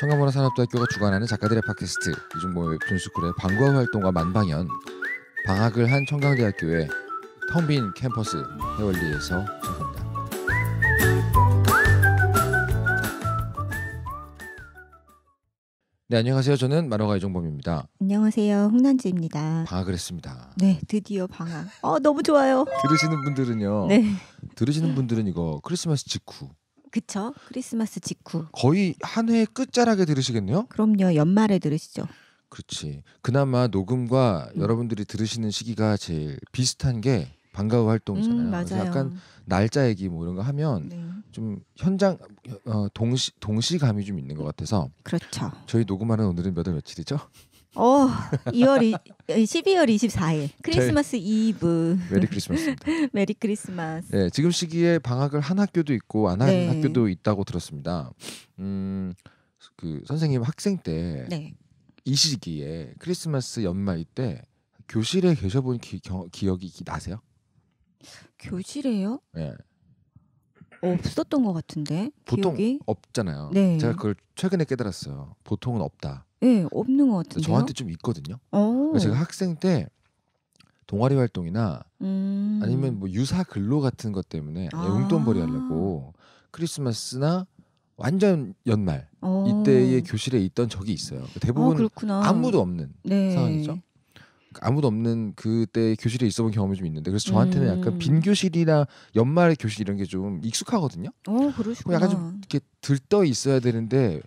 청담문화산업대학교가 주관하는 작가들의 팟캐스트 이중모 의 웹툰스쿨의 방과 활동과 만방연 방학을 한 청강대학교의 텅빈 캠퍼스 해월리에서 시작합니다. 네 안녕하세요. 저는 만화가 이종범입니다. 안녕하세요. 홍난지입니다. 방학을 했습니다. 네 드디어 방학. 어 너무 좋아요. 들으시는 분들은요. 네. 들으시는 분들은 이거 크리스마스 직후 그쵸. 크리스마스 직후. 거의 한해 끝자락에 들으시겠네요. 그럼요. 연말에 들으시죠. 그렇지. 그나마 녹음과 음. 여러분들이 들으시는 시기가 제일 비슷한 게 방과후 활동이잖아요. 음, 그래서 약간 날짜 얘기 뭐 이런 거 하면 네. 좀 현장 어, 동시 동시감이 좀 있는 것 같아서. 그렇죠. 저희 녹음하는 오늘은 몇월 며칠이죠? 어, 2월 2, 12월 24일 크리스마스 저 이브. 메리 크리스마스입니다. 메리 크리스마스. 네, 지금 시기에 방학을 한 학교도 있고 안한 네. 학교도 있다고 들었습니다. 음, 그 선생님 학생 때이 네. 시기에 크리스마스 연말 때 교실에 계셔본 기, 억이 나세요? 교실에요? 네. 없었던 것 같은데 보통 기억이? 없잖아요. 네. 제가 그걸 최근에 깨달았어요. 보통은 없다. 예, 네, 없는 것 같은데요. 저한테 좀 있거든요. 그러니까 제가 학생 때 동아리 활동이나 음. 아니면 뭐 유사 근로 같은 것 때문에 예, 아. 용돈벌이 하려고 크리스마스나 완전 연말 오. 어. 이때의 교실에 있던 적이 있어요. 그러니까 대부분 아, 아무도 없는 네. 상황이죠. 그러니까 아무도 없는 그때 교실에 있어본 경험이 좀 있는데 그래서 저한테는 음. 약간 빈 교실이나 연말 교실 이런 게 좀 익숙하거든요. 어, 그러시구나. 약간 좀 이렇게 들떠 있어야 되는데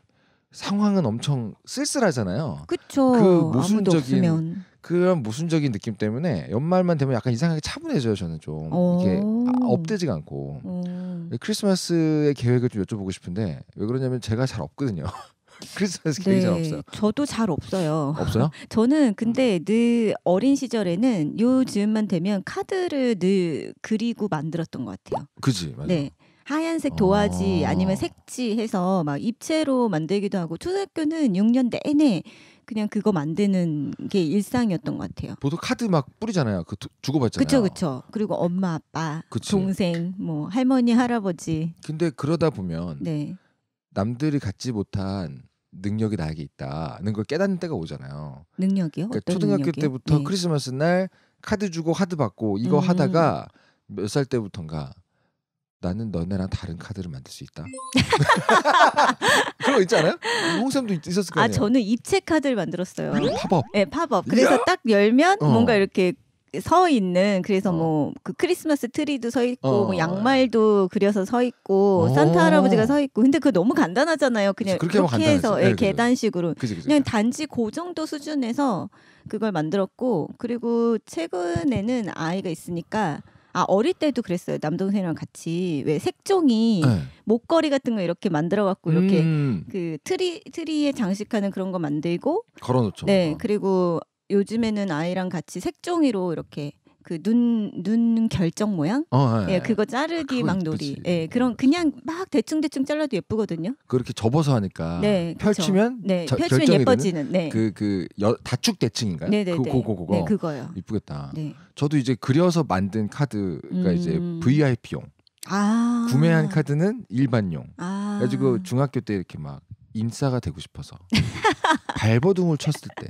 상황은 엄청 쓸쓸하잖아요. 그쵸. 그 모순적인 그런 모순적인 느낌 때문에 연말만 되면 약간 이상하게 차분해져요. 저는 좀 이게 렇 어. 아, 업되지가 않고 오. 어. 크리스마스의 계획을 좀 여쭤보고 싶은데 왜 그러냐면 제가 잘 없거든요. 크리스마스 네. 계획이 잘 없어요. 저도 잘 없어요. 없어요? 저는 근데 음. 늘 어린 시절에는 요즘만 되면 카드를 늘 그리고 만들었던 것 같아요. 그지 맞아요. 네. 하얀색 도화지 어. 아니면 색지 해서 막 입체로 만들기도 하고 초등학교는 6년 내내 그냥 그거 만드는 게 일상이었던 것 같아요. 보통 카드 막 뿌리잖아요. 그 주고받잖아요. 그쵸 그쵸. 그리고 엄마 아빠, 그치. 동생, 뭐 할머니 할아버지. 근데 그러다 보면 네. 남들이 갖지 못한 능력이 나에게 있다는 걸 깨닫는 때가 오잖아요. 능력이요? 그러니까 초등학교 능력이요? 때부터 네. 크리스마스 날 카드 주고 하드 받고 이거 음. 하다가 몇 살 때부턴가 나는 너네랑 다른 카드를 만들 수 있다. 그런 거 있잖아요. 홍쌤도 있었을 거예요. 아 저는 입체 카드를 만들었어요. 아, 팝업. 네, 팝업. 그래서 야! 딱 열면 어. 뭔가 이렇게 서 있는 그래서 어. 뭐그 크리스마스 트리도 서 있고 어. 뭐 양말도 그려서 서 있고 어. 산타 할아버지가 서 있고 근데 그 너무 간단하잖아요. 그냥 그렇게 그렇게 해서 네, 예, 계단식으로 그치, 그치, 그냥 단지 그 정도 수준에서 그걸 만들었고 그리고 최근에는 아이가 있으니까 아 어릴 때도 그랬어요. 남동생이랑 같이 왜 색종이 네. 목걸이 같은 거 이렇게 만들어 갖고 음. 이렇게 그 트리 트리에 장식하는 그런 거 만들고 걸어놓죠. 네, 뭔가. 그리고 요즘에는 아이랑 같이 색종이로 이렇게 그눈눈 결정 모양 어, 예. 예, 예. 아, 그거 자르기 그막 놀이 예 그런 예. 그냥 막 대충 대충 잘라도 예쁘거든요 그렇게 접어서 하니까 네, 펼치면 네 자- 펼치면 예뻐지는 네그 그그 다축 대칭인가요? 네네네. 그거 네. 고거 그거 네 그거요 이쁘겠다. 네. 저도 이제 그려서 만든 카드가 이제 음. VIP용 네아 구매한 카드는 일반용. 아 그래가지고 중학교 때 이렇게 막 인싸가 되고 싶어서 발버둥을 쳤을 때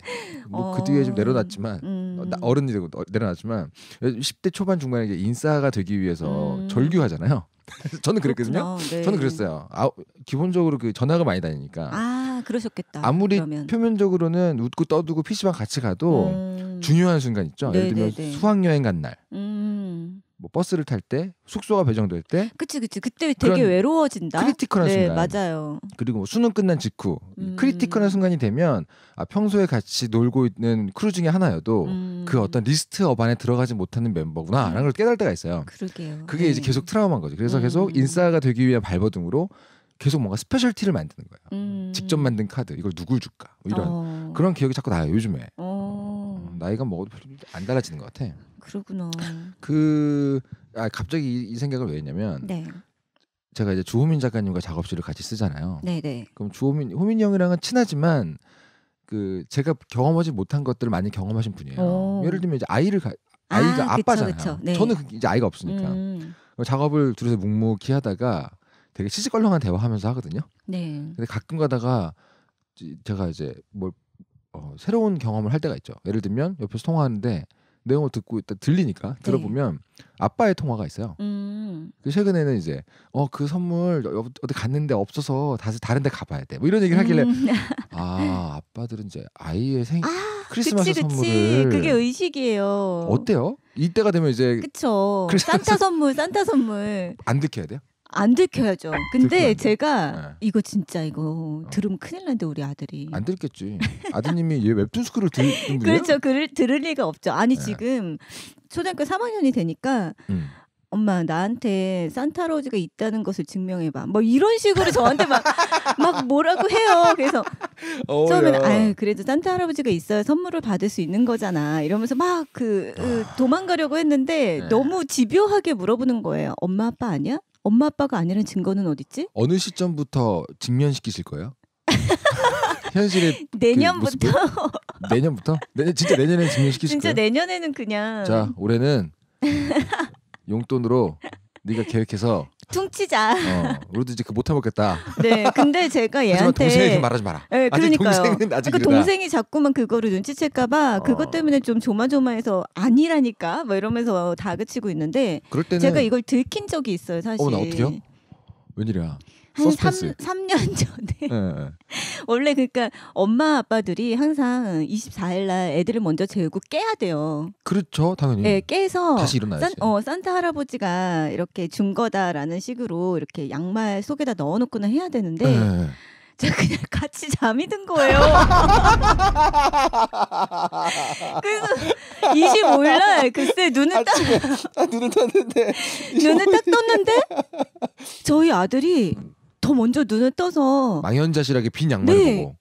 뭐그 어... 뒤에 좀 어. 내려놨지만 어, 음... 어른이 되고 어, 내려놨지만 10대 초반 중반에 인싸가 되기 위해서 음... 절규하잖아요. 저는 그랬거든요. 네. 저는 그랬어요. 아, 기본적으로 그 전화가 많이 다니니까. 아 그러셨겠다. 아무리 그러면. 표면적으로는 웃고 떠들고 피시방 같이 가도 음... 중요한 순간 있죠. 네 예를 들면 네, 네. 수학 여행 간 날. 음... 뭐 버스를 탈 때 숙소가 배정될 때 그치 그치 그때 되게 외로워진다 크리티컬한 네, 순간 맞아요 그리고 뭐 수능 끝난 직후 음. 크리티컬한 순간이 되면 아 평소에 같이 놀고 있는 크루 중에 하나여도 음. 그 어떤 리스트어반에 들어가지 못하는 멤버구나라는 음. 걸 깨달을 때가 있어요 그러게요 그게 네. 이제 계속 트라우마인 거죠 그래서 음. 계속 인싸가 되기 위한 발버둥으로 계속 뭔가 스페셜티를 만드는 거예요. 음. 직접 만든 카드 이걸 누굴 줄까 뭐 이런 어. 그런 기억이 자꾸 나요 요즘에 어. 음, 나이가 먹어도 안 달라지는 것 같아. 그러구나. 그 아, 갑자기 이, 이 생각을 왜 했냐면 네. 제가 이제 주호민 작가님과 작업실을 같이 쓰잖아요. 네네. 네. 그럼 주호민 호민 형이랑은 친하지만 그 제가 경험하지 못한 것들을 많이 경험하신 분이에요. 오. 예를 들면 이제 아이를 가, 아이가 아, 빠잖아요 네. 저는 그, 이제 아이가 없으니까 음. 작업을 둘이서 묵묵히 하다가 되게 시시껄렁한 대화하면서 하거든요. 네. 근데 가끔 가다가 제가 이제 뭘 어, 새로운 경험을 할 때가 있죠. 예를 들면 옆에서 통화하는데 내용을 듣고 있다 들리니까 네. 들어보면 아빠의 통화가 있어요. 음. 그 최근에는 이제 어 그 선물 어디 갔는데 없어서 다시 다른 데 가봐야 돼. 뭐 이런 얘기를 하길래 음. 아 아빠들은 이제 아이의 생 아, 크리스마스 그치, 그치. 선물을 그게 의식이에요. 어때요? 이때가 되면 이제 그쵸 크리스마스... 산타 선물 산타 선물 안 들켜야 돼요? 안 들켜야죠. 근데 제가 네. 이거 진짜 이거 어. 들으면 큰일 난데 우리 아들이. 안 들켰지. 아드님이 얘 웹툰 스크롤 들은 분이에요? 그렇죠. 그를 들을 리가 없죠. 아니 네. 지금 초등학교 3학년이 되니까 음. 엄마 나한테 산타로즈가 있다는 것을 증명해봐. 뭐 이런 식으로 저한테 막 막 뭐라고 해요. 그래서 처음에는 아유 그래도 산타 할아버지가 있어야 선물을 받을 수 있는 거잖아. 이러면서 막그 그 아. 도망가려고 했는데 네. 너무 집요하게 물어보는 거예요. 엄마 아빠 아니야? 엄마 아빠가 아니는 증거는 어딨지? 어느 시점부터 직면시키실 거예요? 현실에 내년부터 그 내년부터 내년 진짜 내년에 직면시키실 진짜 거예요? 내년에는 그냥 자 올해는 용돈으로 네가 계획해서 퉁치자. 어, 우리도 이제 그못 해먹겠다. 네, 근데 제가 얘한테 동생에게 말하지 마라. 네, 그러니까요. 동생은 아직 그 동생이 자꾸만 그거를 눈치챌까봐 어. 그것 때문에 좀 조마조마해서 아니라니까 뭐 이러면서 다그치고 있는데 그럴 때는... 제가 이걸 들킨 적이 있어요 사실. 어, 나 어떻게요? 웬일이야? 한 서스펜스. 3, 3년 전에 네. 원래 그러니까 엄마 아빠들이 항상 24일 날 애들을 먼저 재우고 깨야 돼요. 그렇죠, 당연히. 네, 깨서 다시 일어나야지. 산, 어, 산타 할아버지가 이렇게 준 거다라는 식으로 이렇게 양말 속에다 넣어 놓고는 해야 되는데 제가 그냥 같이 잠이 든 거예요. 그래서 25일 날 글쎄 눈을 딱 아, 눈을 떴는데 눈을 딱 떴는데 저희 아들이 음. 더 먼저 눈을 떠서 망연자실하게 빈 양말 네. 보고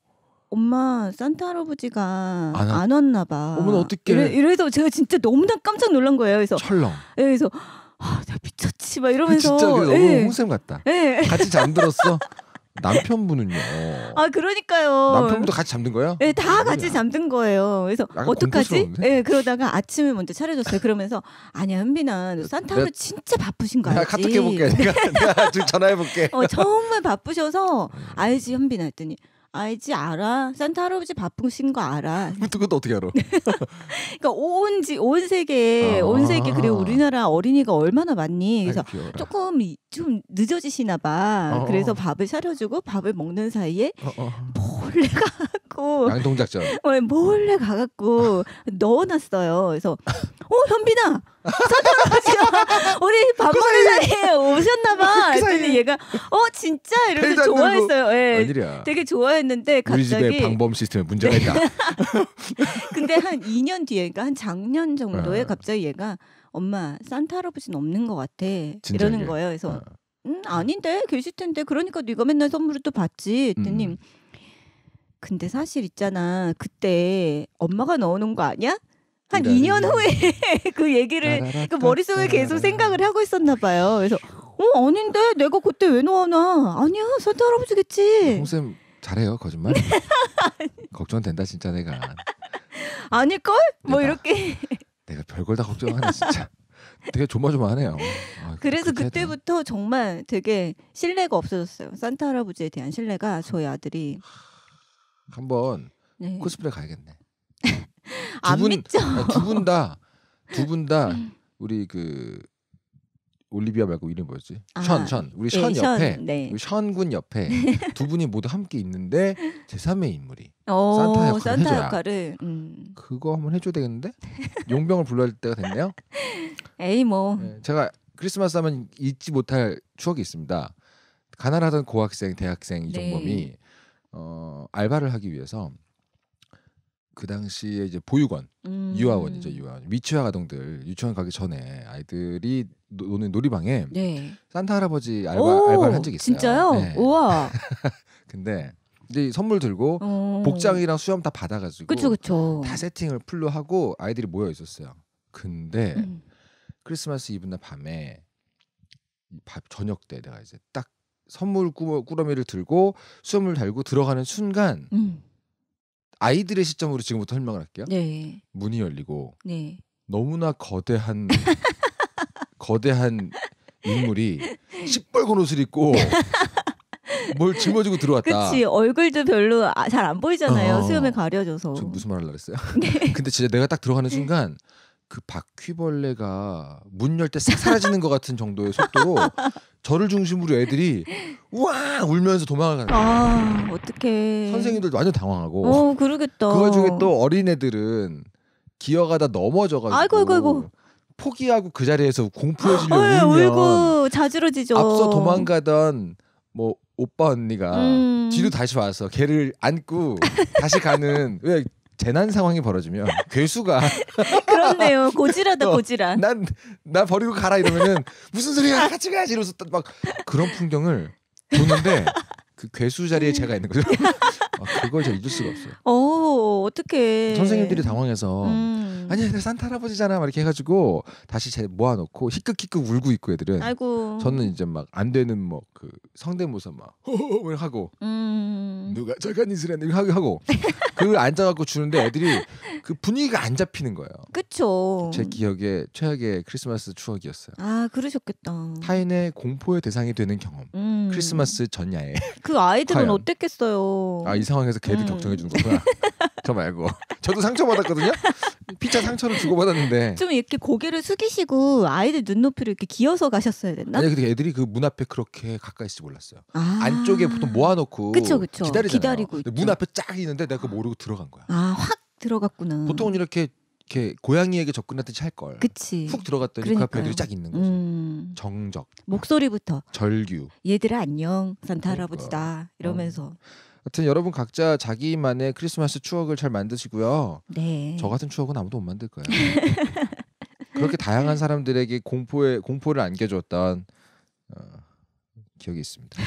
엄마 산타 할아버지가 안, 안, 왔나 봐. 어머나 어떡해. 이래, 이래서 제가 진짜 너무나 깜짝 놀란 거예요. 그래서 철렁. 예, 그래서 아, 나 미쳤지 막 이러면서 진짜 예. 너무 예. 홍쌤 같다. 예. 같이 잠들었어. 남편분은요. 아 그러니까요. 남편분도 같이 잠든 거예요? 네, 다 뭐야. 같이 잠든 거예요. 그래서 어떡하지? 예, 네, 그러다가 아침을 먼저 차려줬어요. 그러면서 아니야 은빈아, 산타 하 진짜 바쁘신 거알 내가 카톡 해볼게. 내가, 내가 전화해볼게. 어, 정말 바쁘셔서 음. 알지 현빈아 했더니 알지 알아. 산타 할아버지 바쁘신 거 알아. 그것도 어떻게 알아? 그러니까 온지 온 세계 아~ 온 세계 그리고 우리나라 어린이가 얼마나 많니? 그래서 아이, 조금 좀 늦어지시나 봐. 어, 어, 그래서 어. 밥을 차려주고 밥을 먹는 사이에 어, 어. 몰래 가갖고 양동작전. 어, 몰래 가갖고 넣어놨어요. 그래서 어 현빈아 서태지 우리 밥 먹는 그 사이에 오셨나봐. 그 그랬더니 얘가 어 진짜 이러면서 좋아했어요. 예. 네. 되게 좋아했는데 갑자기 우리 집에 방범 시스템에 문제가 있다. 네. 근데 한 2년 뒤에 그러니까 한 작년 정도에 네. 갑자기 얘가 엄마 산타 할아버지는 없는 것 같아 이러는 거예요. 그래서 네. 음 아닌데 계실 텐데 그러니까 네가 맨날 선물을 또 받지. 했더니 음. 근데 사실 있잖아 그때 엄마가 넣어놓은 거 아니야? 한 2년 후에 그 얘기를 그 머릿속에 계속 생각을 하고 있었나 봐요. 그래서 어 아닌데 내가 그때 왜 놓아놔? 아니야 산타 할아버지겠지. 홍쌤 잘해요 거짓말. 걱정된다 진짜 내가. 아닐걸? 뭐 내가, 이렇게. 내가 별걸 다 걱정하네 진짜. 되게 조마조마하네요. 아, 그래서 그때부터 해라. 정말 되게 신뢰가 없어졌어요. 산타 할아버지에 대한 신뢰가 저희 아들이 한번 네. 코스프레 가야겠네. 안 분, 믿죠. 아, 두분 다두 분다 음. 우리 그 올리비아 말고 이름 뭐였지? 아, 션, 션. 우리 네, 션 옆에, 션, 네. 우리 션군 옆에 두 분이 모두 함께 있는데 제3의 인물이 오, 산타 역할을 산타 역할을, 음. 그거 한번 해줘야 되겠는데? 용병을 불러야 때가 됐네요. 에이 뭐. 네, 제가 크리스마스 하면 잊지 못할 추억이 있습니다. 가난하던 고학생, 대학생 이종범이 네. 어, 알바를 하기 위해서 그 당시에 이제 보육원, 음. 유아원이죠 유아원, 미취학 아동들 유치원 가기 전에 아이들이 노는 놀이방에 네. 산타 할아버지 알바 오, 알바를 한 적이 있어요. 진짜요? 네. 우와. 근데 이제 선물 들고 오. 어. 복장이랑 수염 다 받아가지고 그쵸, 그쵸. 다 세팅을 풀로 하고 아이들이 모여 있었어요. 근데 음. 크리스마스 이브날 밤에 밥 저녁 때 내가 이제 딱 선물 꾸러미를 들고 수염을 달고 들어가는 순간. 음. 아이들의 시점으로 지금부터 설명을 할게요. 네. 문이 열리고 네. 너무나 거대한 거대한 인물이 시뻘건 옷을 입고 뭘 짊어지고 들어왔다. 그치 얼굴도 별로 아, 잘안 보이잖아요. 어, 수염에 가려져서. 무슨 말을 했어요? 네. 근데 진짜 내가 딱 들어가는 순간 그 바퀴벌레가 문 열 때 싹 사라지는 것 같은 정도의 속도로 저를 중심으로 애들이 우와 울면서 도망가는 거예요. 아 어떻게 선생님들도 완전 당황하고. 어 그러겠다. 그 와중에 또 어린 애들은 기어가다 넘어져가지고. 아이고 아이고 아이고. 포기하고 그 자리에서 공포해지려 어, 울면 울고 자지러지죠. 앞서 도망가던 뭐 오빠 언니가 음... 뒤로 다시 와서 걔를 안고 다시 가는 왜 재난 상황이 벌어지면 괴수가 그렇네요. 고지라다 어, 고지라. 난나 버리고 가라 이러면은 무슨 소리야 같이 가야지 이러면서 막 그런 풍경을 보는데 그 괴수 자리에 네. 제가 있는 거죠. 아, 그걸 제가 잊을 수가 없어요. 오 어떻게? 선생님들이 당황해서 음. 아니야 나 산타 할아버지잖아 막 이렇게 해가지고 다시 제 모아놓고 히끗히끗 울고 있고 애들은 아이고. 저는 이제 막 안 되는 뭐 그 성대모사 막 하고 음. 누가 착한 짓을 했네 하고 하고 그걸 앉아갖고 주는데 애들이 그 분위기가 안 잡히는 거예요. 그쵸. 제 기억에 최악의 크리스마스 추억이었어요. 아 그러셨겠다. 타인의 공포의 대상이 되는 경험. 음. 크리스마스 전야에. 그 아이들은 과연. 어땠겠어요. 아 이 상황에서 걔들 음. 걱정해 주는 거구나. 저 말고 저도 상처 받았거든요. 피자 상처를 주고 받았는데 좀 이렇게 고개를 숙이시고 아이들 눈높이를 이렇게 기어서 가셨어야 됐나? 아니 근데 애들이 그 문 앞에 그렇게 가까이 있을 몰랐어요. 아 안쪽에 보통 모아놓고 그쵸, 그쵸. 기다리잖아요. 기다리고 있죠. 문 앞에 쫙 있는데 내가 그 모르고 들어간 거야. 아 확 들어갔구나. 보통은 이렇게 이렇게 고양이에게 접근하듯이 할 걸. 그치. 훅 들어갔더니 그 그러니까요. 그 앞에 애들이 쫙 있는 거죠 음. 정적. 목소리부터. 절규. 얘들아 안녕. 산타 그러니까. 할아버지다. 이러면서. 어. 하여튼 여러분 각자 자기만의 크리스마스 추억을 잘 만드시고요. 네. 저 같은 추억은 아무도 못 만들 거예요. 그렇게 다양한 네. 사람들에게 공포에 공포를 안겨줬던 어, 기억이 있습니다.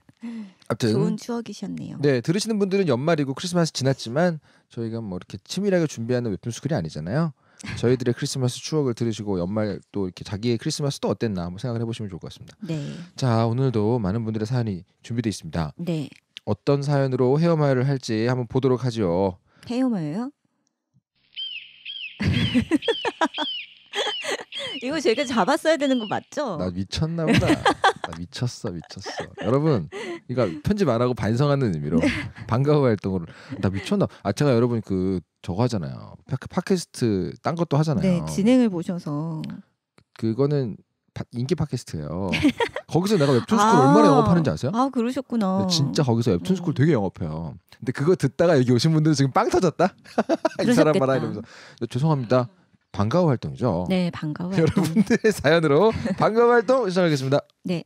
아무튼 좋은 추억이셨네요. 네, 들으시는 분들은 연말이고 크리스마스 지났지만 저희가 뭐 이렇게 치밀하게 준비하는 웹툰 스크이 아니잖아요. 저희들의 크리스마스 추억을 들으시고 연말 또 이렇게 자기의 크리스마스 또 어땠나 한번 생각을 해보시면 좋을 것 같습니다. 네. 자 오늘도 많은 분들의 사연이 준비되어 있습니다. 네. 어떤 사연으로 헤어마이를 할지 한번 보도록 하죠. 헤어마이요? 이거 제가 잡았어야 되는 거 맞죠? 나 미쳤나 보다. 나 미쳤어, 미쳤어. 여러분, 그러 그러니까 편집 안 하고 반성하는 의미로 네. 반가워 활동으로 나 미쳤나? 아 제가 여러분 그 저거 하잖아요. 팟캐스트 딴 것도 하잖아요. 네, 진행을 보셔서 그거는 인기 팟캐스트예요. 네. 거기서 내가 웹툰 스쿨 아, 얼마나 영업하는지 아세요? 아 그러셨구나. 진짜 거기서 웹툰 스쿨 음. 되게 영업해요. 근데 그거 듣다가 여기 오신 분들 지금 빵 터졌다. 이 사람 봐라 이러면서 네, 죄송합니다. 반가워 활동이죠. 네, 반가워. 활동. 여러분들의 사연으로 반가워 활동 시작하겠습니다. 네.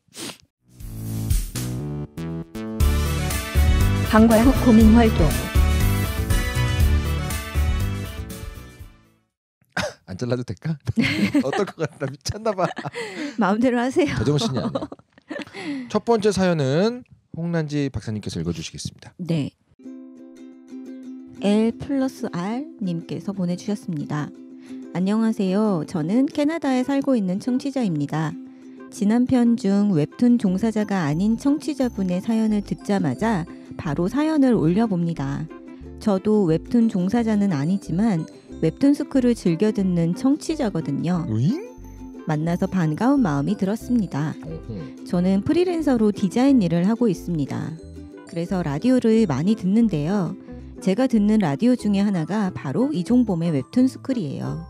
방과후 고민 활동. 안 잘라도 될까? 어떨 것 같나 미쳤나봐. 마음대로 하세요. 저정신이 아니야. 첫 번째 사연은 홍난지 박사님께서 읽어주시겠습니다. 네. L 플러스 R 님께서 보내주셨습니다. 안녕하세요. 저는 캐나다에 살고 있는 청취자입니다. 지난 편 중 웹툰 종사자가 아닌 청취자분의 사연을 듣자마자 바로 사연을 올려봅니다. 저도 웹툰 종사자는 아니지만 웹툰 스쿨을 즐겨 듣는 청취자거든요. 으잉? 만나서 반가운 마음이 들었습니다. 저는 프리랜서로 디자인 일을 하고 있습니다. 그래서 라디오를 많이 듣는데요. 제가 듣는 라디오 중에 하나가 바로 이종범의 웹툰 스쿨이에요.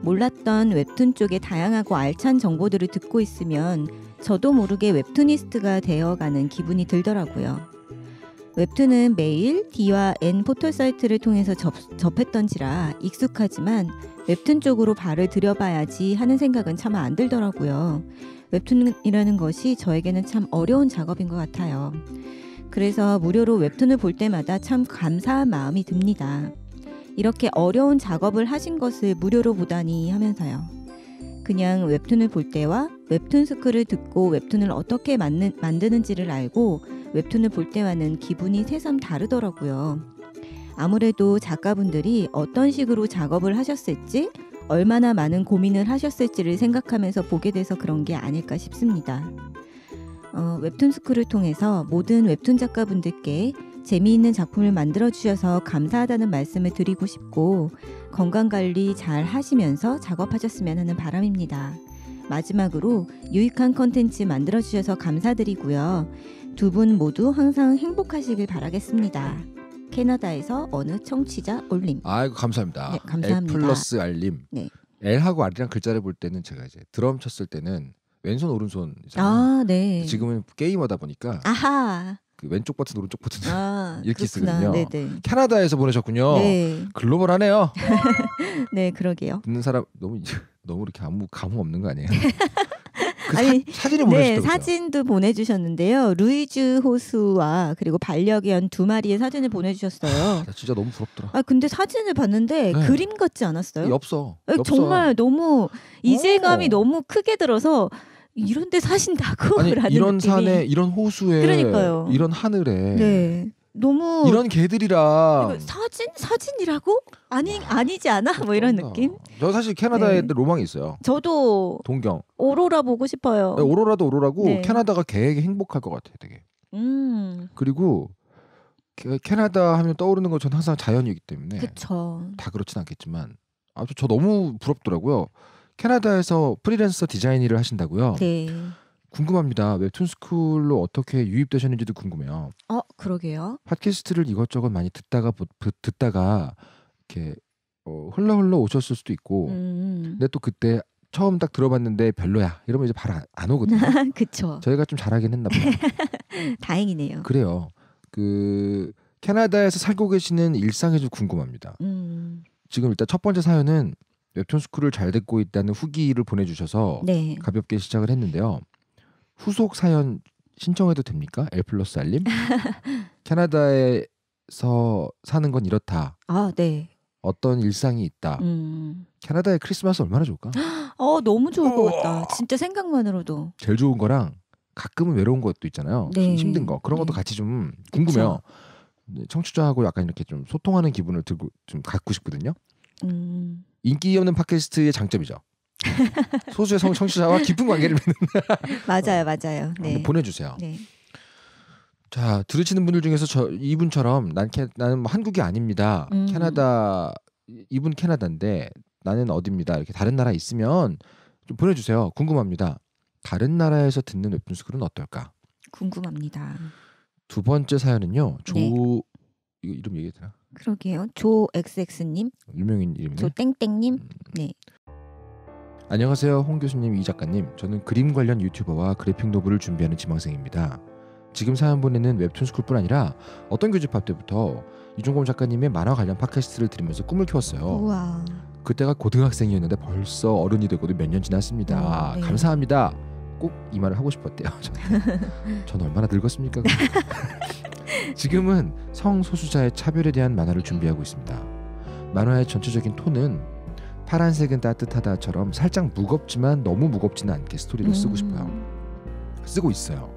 몰랐던 웹툰 쪽의 다양하고 알찬 정보들을 듣고 있으면 저도 모르게 웹툰이스트가 되어가는 기분이 들더라고요. 웹툰은 매일 D와 N 포털 사이트를 통해서 접, 접했던지라 익숙하지만 웹툰 쪽으로 발을 들여봐야지 하는 생각은 참 안 들더라고요. 웹툰이라는 것이 저에게는 참 어려운 작업인 것 같아요. 그래서 무료로 웹툰을 볼 때마다 참 감사한 마음이 듭니다. 이렇게 어려운 작업을 하신 것을 무료로 보다니 하면서요. 그냥 웹툰을 볼 때와 웹툰 스크를 듣고 웹툰을 어떻게 만는, 만드는지를 알고 웹툰을 볼 때와는 기분이 새삼 다르더라고요. 아무래도 작가분들이 어떤 식으로 작업을 하셨을지 얼마나 많은 고민을 하셨을지를 생각하면서 보게 돼서 그런 게 아닐까 싶습니다. 어, 웹툰 스쿨을 통해서 모든 웹툰 작가분들께 재미있는 작품을 만들어 주셔서 감사하다는 말씀을 드리고 싶고 건강관리 잘 하시면서 작업하셨으면 하는 바람입니다. 마지막으로 유익한 컨텐츠 만들어주셔서 감사드리고요. 두 분 모두 항상 행복하시길 바라겠습니다. 캐나다에서 어느 청취자 올림. 아이고 감사합니다. 네, 감사합니다. L 플러스 알림. 네. L하고 R이랑 글자를 볼 때는 제가 이제 드럼 쳤을 때는 왼손 오른손 아, 네. 지금은 게이머다 보니까 아하. 그 왼쪽 버튼 오른쪽 버튼 아, 이렇게 쓰거든요. 네네. 캐나다에서 보내셨군요. 네. 글로벌하네요. 네, 그러게요. 듣는 사람 너무 너무 이렇게 아무 감흥 없는 거 아니에요? 그 아니, 사, 진을 보내 네, 사진도 보내주셨는데요. 루이즈 호수와 그리고 반려견 두 마리의 사진을 보내주셨어요. 하, 아, 진짜 너무 부럽더라. 아 근데 사진을 봤는데 네. 그림 같지 않았어요? 네, 아, 없어. 정말 너무 어. 이질감이 오. 너무 크게 들어서 음. 이런 데 사신다고? 아니, 이런 느낌이. 산에 이런 호수에 그러니까요. 이런 하늘에 네. 너무 이런 개들이라 사진 사진이라고 아니 아니지 않아 뭐 이런 느낌. 저 사실 캐나다에 네. 로망이 있어요. 저도 동경 오로라 보고 싶어요. 네, 오로라도 오로라고 네. 캐나다가 개에게 행복할 것 같아요, 되게. 음. 그리고 캐나다 하면 떠오르는 건전 항상 자연이기 때문에 그쵸. 다 그렇진 않겠지만 아저 저 너무 부럽더라고요. 캐나다에서 프리랜서 디자인 일을 하신다고요? 네. 궁금합니다. 웹툰 스쿨로 어떻게 유입되셨는지도 궁금해요. 어, 그러게요. 팟캐스트를 이것저것 많이 듣다가 듣다가 이렇게 어, 흘러 흘러 오셨을 수도 있고, 음, 음. 근데 또 그때 처음 딱 들어봤는데 별로야 이러면 이제 바로 안, 오거든요. 그쵸. 저희가 좀 잘하긴 했나 봐요. 다행이네요. 그래요. 그 캐나다에서 살고 계시는 일상이 좀 궁금합니다. 음. 지금 일단 첫 번째 사연은 웹툰 스쿨을 잘 듣고 있다는 후기를 보내주셔서 네. 가볍게 시작을 했는데요. 후속 사연 신청해도 됩니까? 엘플러스 알림? 캐나다에서 사는 건 이렇다. 아, 네. 어떤 일상이 있다. 음. 캐나다의 크리스마스 얼마나 좋을까? 어, 너무 좋을 것 같다. 진짜 생각만으로도. 제일 좋은 거랑 가끔은 외로운 것도 있잖아요. 네. 힘든 거. 그런 네. 것도 네. 같이 좀 궁금해요. 그쵸? 네, 청취자하고 약간 이렇게 좀 소통하는 기분을 들고 좀 갖고 싶거든요. 음. 인기 없는 팟캐스트의 장점이죠. 소수의 성 청취자와 깊은 관계를 맺는 맞아요, 맞아요. 어, 네. 보내주세요. 네. 자 들으시는 분들 중에서 저 이분처럼 난 캐, 나는 뭐 한국이 아닙니다. 음. 캐나다 이분 캐나다인데 나는 어디입니다. 이렇게 다른 나라 있으면 좀 보내주세요. 궁금합니다. 다른 나라에서 듣는 웹툰스쿨은 어떨까? 궁금합니다. 두 번째 사연은요. 조 네. 이거 이름 얘기해도 되나? 그러게요. 조 XX님, 유명인 이름이네. 조 땡땡님, 음. 네. 안녕하세요, 홍 교수님, 이 작가님. 저는 그림 관련 유튜버와 그래픽 노블을 준비하는 지망생입니다. 지금 사연 보내는 웹툰 스쿨뿐 아니라 어떤 교집합 때부터 이종범 작가님의 만화 관련 팟캐스트를 들으면서 꿈을 키웠어요. 우와. 그때가 고등학생이었는데 벌써 어른이 되고도 몇 년 지났습니다. 어, 네. 감사합니다. 꼭 이 말을 하고 싶었대요. 저는 얼마나 늙었습니까? 지금은 성소수자의 차별에 대한 만화를 준비하고 있습니다. 만화의 전체적인 톤은 파란색은 따뜻하다처럼 살짝 무겁지만 너무 무겁지는 않게 스토리를 쓰고 음. 싶어요. 쓰고 있어요.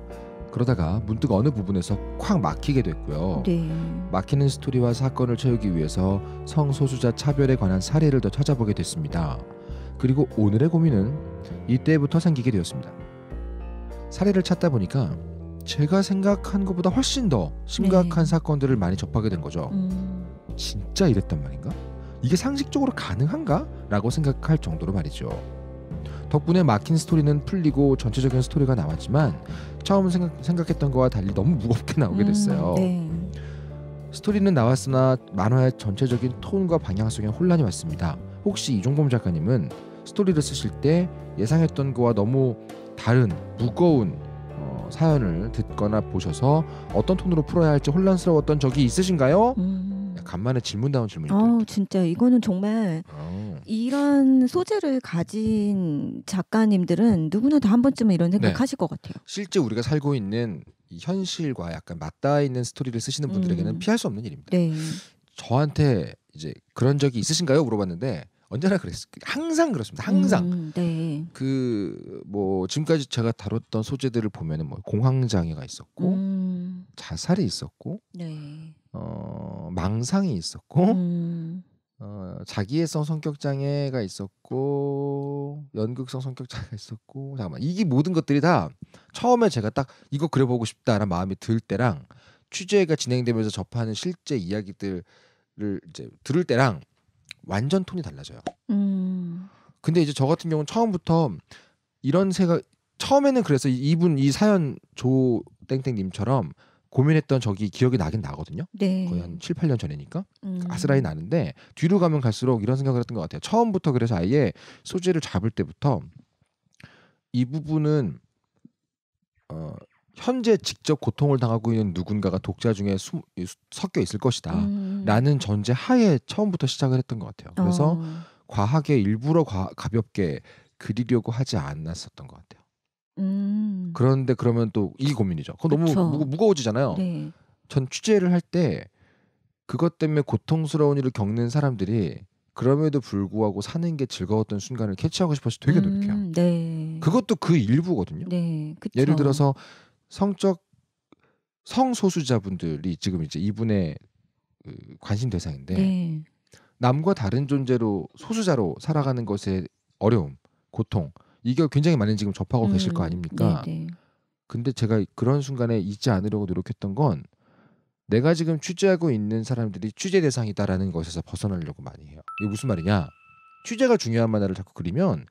그러다가 문득 어느 부분에서 콱 막히게 됐고요. 네. 막히는 스토리와 사건을 채우기 위해서 성소수자 차별에 관한 사례를 더 찾아보게 됐습니다. 그리고 오늘의 고민은 이때부터 생기게 되었습니다. 사례를 찾다 보니까 제가 생각한 것보다 훨씬 더 심각한 네. 사건들을 많이 접하게 된 거죠. 음. 진짜 이랬단 말인가? 이게 상식적으로 가능한가? 라고 생각할 정도로 말이죠. 덕분에 막힌 스토리는 풀리고 전체적인 스토리가 나왔지만 처음 생각, 했던 거와 달리 너무 무겁게 나오게 음, 됐어요. 음, 네. 스토리는 나왔으나 만화의 전체적인 톤과 방향성에 혼란이 왔습니다. 혹시 이종범 작가님은 스토리를 쓰실 때 예상했던 거와 너무 다른 무거운 사연을 듣거나 보셔서 어떤 톤으로 풀어야 할지 혼란스러웠던 적이 있으신가요? 음. 간만에 질문다운 질문이 어, 진짜 이거는 정말 어. 이런 소재를 가진 작가님들은 누구나 다 한 번쯤은 이런 네. 생각하실 네. 것 같아요. 실제 우리가 살고 있는 현실과 약간 맞닿아 있는 스토리를 쓰시는 분들에게는 음. 피할 수 없는 일입니다. 네. 저한테 이제 그런 적이 있으신가요? 물어봤는데 언제나 그랬어. 항상 그렇습니다. 항상 음, 네. 그뭐 지금까지 제가 다뤘던 소재들을 보면은 뭐 공황 장애가 있었고 음. 자살이 있었고 네. 어 망상이 있었고 음. 어 자기애성 성격 장애가 있었고 연극성 성격 장애가 있었고 잠깐만 이게 모든 것들이 다 처음에 제가 딱 이거 그려보고 싶다라는 마음이 들 때랑 취재가 진행되면서 접하는 실제 이야기들을 이제 들을 때랑 완전 톤이 달라져요. 음. 근데 이제 저 같은 경우는 처음부터 이런 생각 처음에는 그래서 이분 이 사연 조 땡땡님처럼 고민했던 적이 기억이 나긴 나거든요. 네. 거의 한 7, 8년 전이니까 음. 아스라이 나는데 뒤로 가면 갈수록 이런 생각을 했던 것 같아요. 처음부터 그래서 아예 소재를 잡을 때부터 이 부분은 어, 현재 직접 고통을 당하고 있는 누군가가 독자 중에 수, 섞여 있을 것이다라는 음. 전제 하에 처음부터 시작을 했던 것 같아요. 그래서 어. 과하게 일부러 과, 가볍게 그리려고 하지 않았었던 것 같아요. 음. 그런데 그러면 또 이 고민이죠. 그건 그쵸. 너무 무거, 무거워지잖아요. 네. 전 취재를 할 때 그것 때문에 고통스러운 일을 겪는 사람들이 그럼에도 불구하고 사는 게 즐거웠던 순간을 캐치하고 싶어서 되게 음. 노력해요. 음, 네. 그것도 그 일부거든요. 네, 예를 들어서 성적 성소수자분들이 지금 이제 이분의 그 관심 대상인데 네. 남과 다른 존재로 소수자로 살아가는 것의 어려움, 고통 이게 굉장히 많은 지금 접하고 음, 계실 거 아닙니까? 네네. 네. 근데 제가 그런 순간에 잊지 않으려고 노력했던 건 내가 지금 취재하고 있는 사람들이 취재 대상이다라는 것에서 벗어나려고 많이 해요. 이게 무슨 말이냐? 취재가 중요한 만화를 자꾸 그리면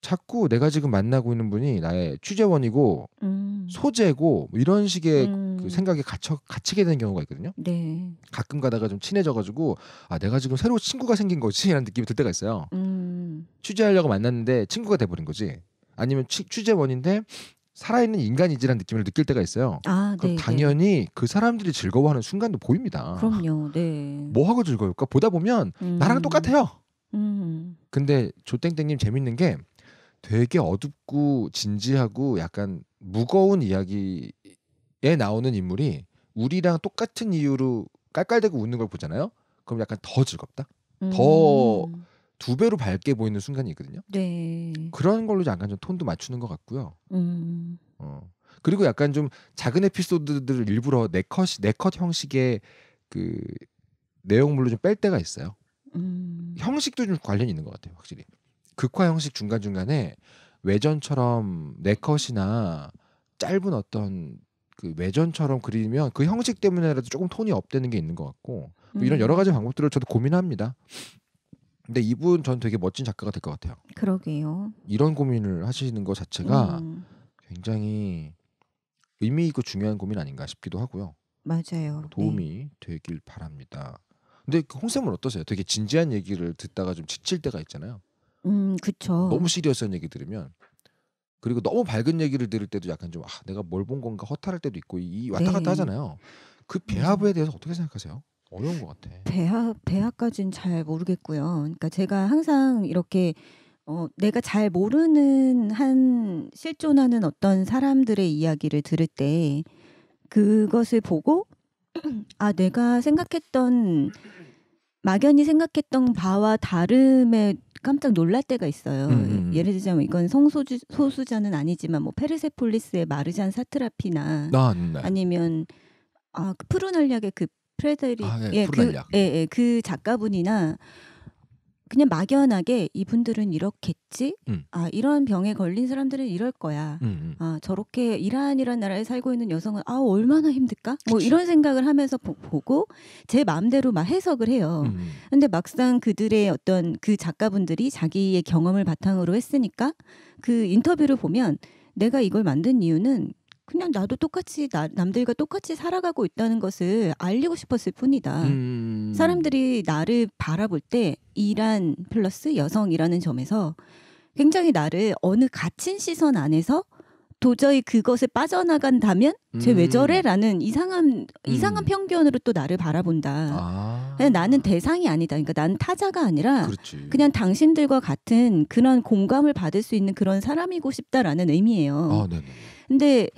자꾸 내가 지금 만나고 있는 분이 나의 취재원이고 음. 소재고 뭐 이런 식의 그 음. 그 생각에 갇혀 갇히게 되는 경우가 있거든요. 네. 가끔 가다가 좀 친해져가지고 아 내가 지금 새로 친구가 생긴 거지라는 느낌이 들 때가 있어요. 음. 취재하려고 만났는데 친구가 돼버린 거지. 아니면 취, 취재원인데 살아있는 인간이지라는 느낌을 느낄 때가 있어요. 아, 그럼 네, 네. 당연히 네. 그 사람들이 즐거워하는 순간도 보입니다. 그럼요. 네. 뭐 하고 즐거울까 보다 보면 음. 나랑 똑같아요. 음. 근데 조땡땡님 재밌는 게 되게 어둡고 진지하고 약간 무거운 이야기에 나오는 인물이 우리랑 똑같은 이유로 깔깔대고 웃는 걸 보잖아요. 그럼 약간 더 즐겁다. 음. 더두 배로 밝게 보이는 순간이 있거든요. 네. 그런 걸로 약간 좀 톤도 맞추는 것 같고요. 음. 어. 그리고 약간 좀 작은 에피소드들을 일부러 네컷 네컷 형식의 그 내용물로 좀 뺄 때가 있어요. 음. 형식도 좀 관련이 있는 것 같아요, 확실히. 극화 형식 중간중간에 외전처럼 네컷이나 짧은 어떤 그 외전처럼 그리면 그 형식 때문에라도 조금 톤이 업되는 게 있는 것 같고 뭐 이런 음. 여러 가지 방법들을 저도 고민합니다. 근데 이분 전 되게 멋진 작가가 될 것 같아요. 그러게요. 이런 고민을 하시는 것 자체가 음. 굉장히 의미 있고 중요한 고민 아닌가 싶기도 하고요. 맞아요. 뭐 네. 도움이 네. 되길 바랍니다. 근데 그 홍쌤은 어떠세요? 되게 진지한 얘기를 듣다가 좀 지칠 때가 있잖아요. 음, 그쵸. 너무 시리어스한 얘기 들으면 그리고 너무 밝은 얘기를 들을 때도 약간 좀 아, 내가 뭘 본 건가 허탈할 때도 있고 이 왔다 갔다 네. 하잖아요. 그 음. 배합에 대해서 어떻게 생각하세요? 어려운 것 같아. 배합 배합까지는 잘 모르겠고요. 그러니까 제가 항상 이렇게 어, 내가 잘 모르는 한 실존하는 어떤 사람들의 이야기를 들을 때 그것을 보고 아 내가 생각했던 막연히 생각했던 바와 다름에 깜짝 놀랄 때가 있어요. 음. 음. 예를 들자면 이건 성소수 소수자는 아니지만 뭐 페르세폴리스의 마르잔 사트라피나 아, 네. 아니면 아, 그 푸른 한약의 그프레데리 아, 네, 예, 그, 예, 예, 그 작가분이나 그냥 막연하게 이분들은 이렇겠지 음. 아 이런 병에 걸린 사람들은 이럴 거야 음, 음. 아 저렇게 이란이란 나라에 살고 있는 여성은 아 얼마나 힘들까 그치. 뭐 이런 생각을 하면서 보, 고제 마음대로 막 해석을 해요 음, 음. 근데 막상 그들의 어떤 그 작가분들이 자기의 경험을 바탕으로 했으니까 그 인터뷰를 보면 내가 이걸 만든 이유는 그냥 나도 똑같이 나, 남들과 똑같이 살아가고 있다는 것을 알리고 싶었을 뿐이다. 음. 사람들이 나를 바라볼 때 이란 플러스 여성이라는 점에서 굉장히 나를 어느 갇힌 시선 안에서 도저히 그것에 빠져나간다면 음. 쟤왜 저래라는 이상한 이상한 음. 편견으로 또 나를 바라본다. 아. 나는 대상이 아니다. 그러니까 난 타자가 아니라 그렇지. 그냥 당신들과 같은 그런 공감을 받을 수 있는 그런 사람이고 싶다라는 의미예요. 아, 네네. 근데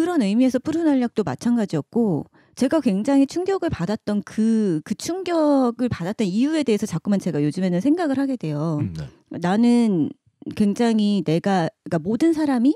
그런 의미에서 푸른 활약도 마찬가지였고 제가 굉장히 충격을 받았던 그, 그 충격을 받았던 이유에 대해서 자꾸만 제가 요즘에는 생각을 하게 돼요. 음, 네. 나는 굉장히 내가 그러니까 모든 사람이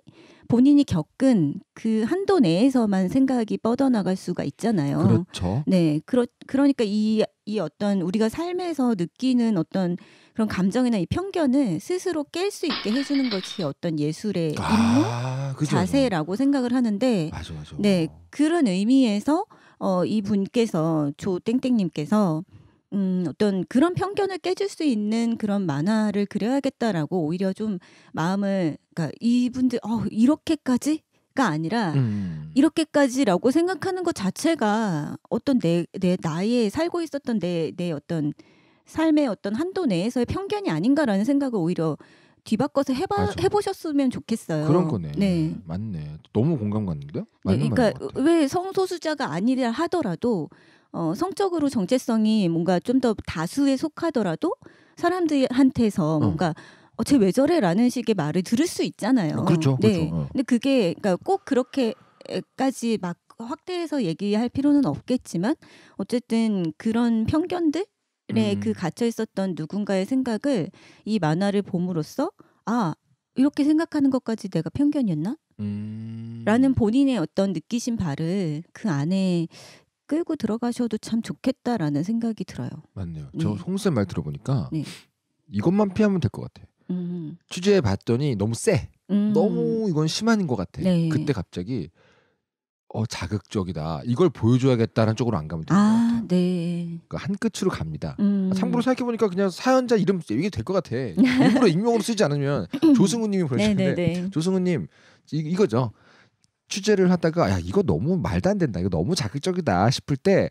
본인이 겪은 그 한도 내에서만 생각이 뻗어나갈 수가 있잖아요. 그렇죠. 네, 그러, 그러니까 이, 이 어떤 우리가 삶에서 느끼는 어떤 그런 감정이나 이 편견을 스스로 깰 수 있게 해주는 것이 어떤 예술의 아, 임무, 아, 그죠, 자세라고 그죠. 생각을 하는데, 맞아, 맞아. 네, 그런 의미에서 어, 이 분께서 조 땡땡님께서 음. 음, 어떤 그런 편견을 깨질 수 있는 그런 만화를 그려야겠다라고 오히려 좀 마음을 그러니까 이분들 어 이렇게까지 가 아니라 음. 이렇게까지라고 생각하는 것 자체가 어떤 내 내 나이에 살고 있었던 내 내 어떤 삶의 어떤 한도 내에서의 편견이 아닌가라는 생각을 오히려 뒤바꿔서 해봐 맞아. 해보셨으면 좋겠어요. 그런 거네. 네, 맞네. 너무 공감 갔는데. 네, 그러니까 왜 성소수자가 아니라 하더라도 어, 성적으로 정체성이 뭔가 좀 더 다수에 속하더라도 사람들한테서 어. 뭔가 어, 쟤왜 저래라는 식의 말을 들을 수 있잖아요. 아, 그렇죠. 네. 그렇죠. 어. 근데 그게 그러니까 꼭 그렇게까지 막 확대해서 얘기할 필요는 없겠지만 어쨌든 그런 편견들에 음. 그 갇혀 있었던 누군가의 생각을 이 만화를 봄으로써 아 이렇게 생각하는 것까지 내가 편견이었나? 음. 라는 본인의 어떤 느끼신 바를 그 안에 끌고 들어가셔도 참 좋겠다라는 생각이 들어요. 맞네요. 네. 저 네. 쌤말 들어보니까 네. 이것만 피하면 될 것같아 음. 취재해 봤더니 너무 세. 음. 너무 이건 심한 것 같아. 네. 그때 갑자기 어 자극적이다. 이걸 보여줘야겠다라는 쪽으로 안 가면 될것 아, 같아 네. 그러니까 한 끝으로 갑니다. 음. 아, 참고로 생각해 보니까 그냥 사연자 이름 이게 될것 같아. 일부러 익명으로 쓰지 않으면 조승우님이 보내셨는데 네, 네, 조승우님 이, 이거죠. 취재를 하다가 야 이거 너무 말도 안 된다 이거 너무 자극적이다 싶을 때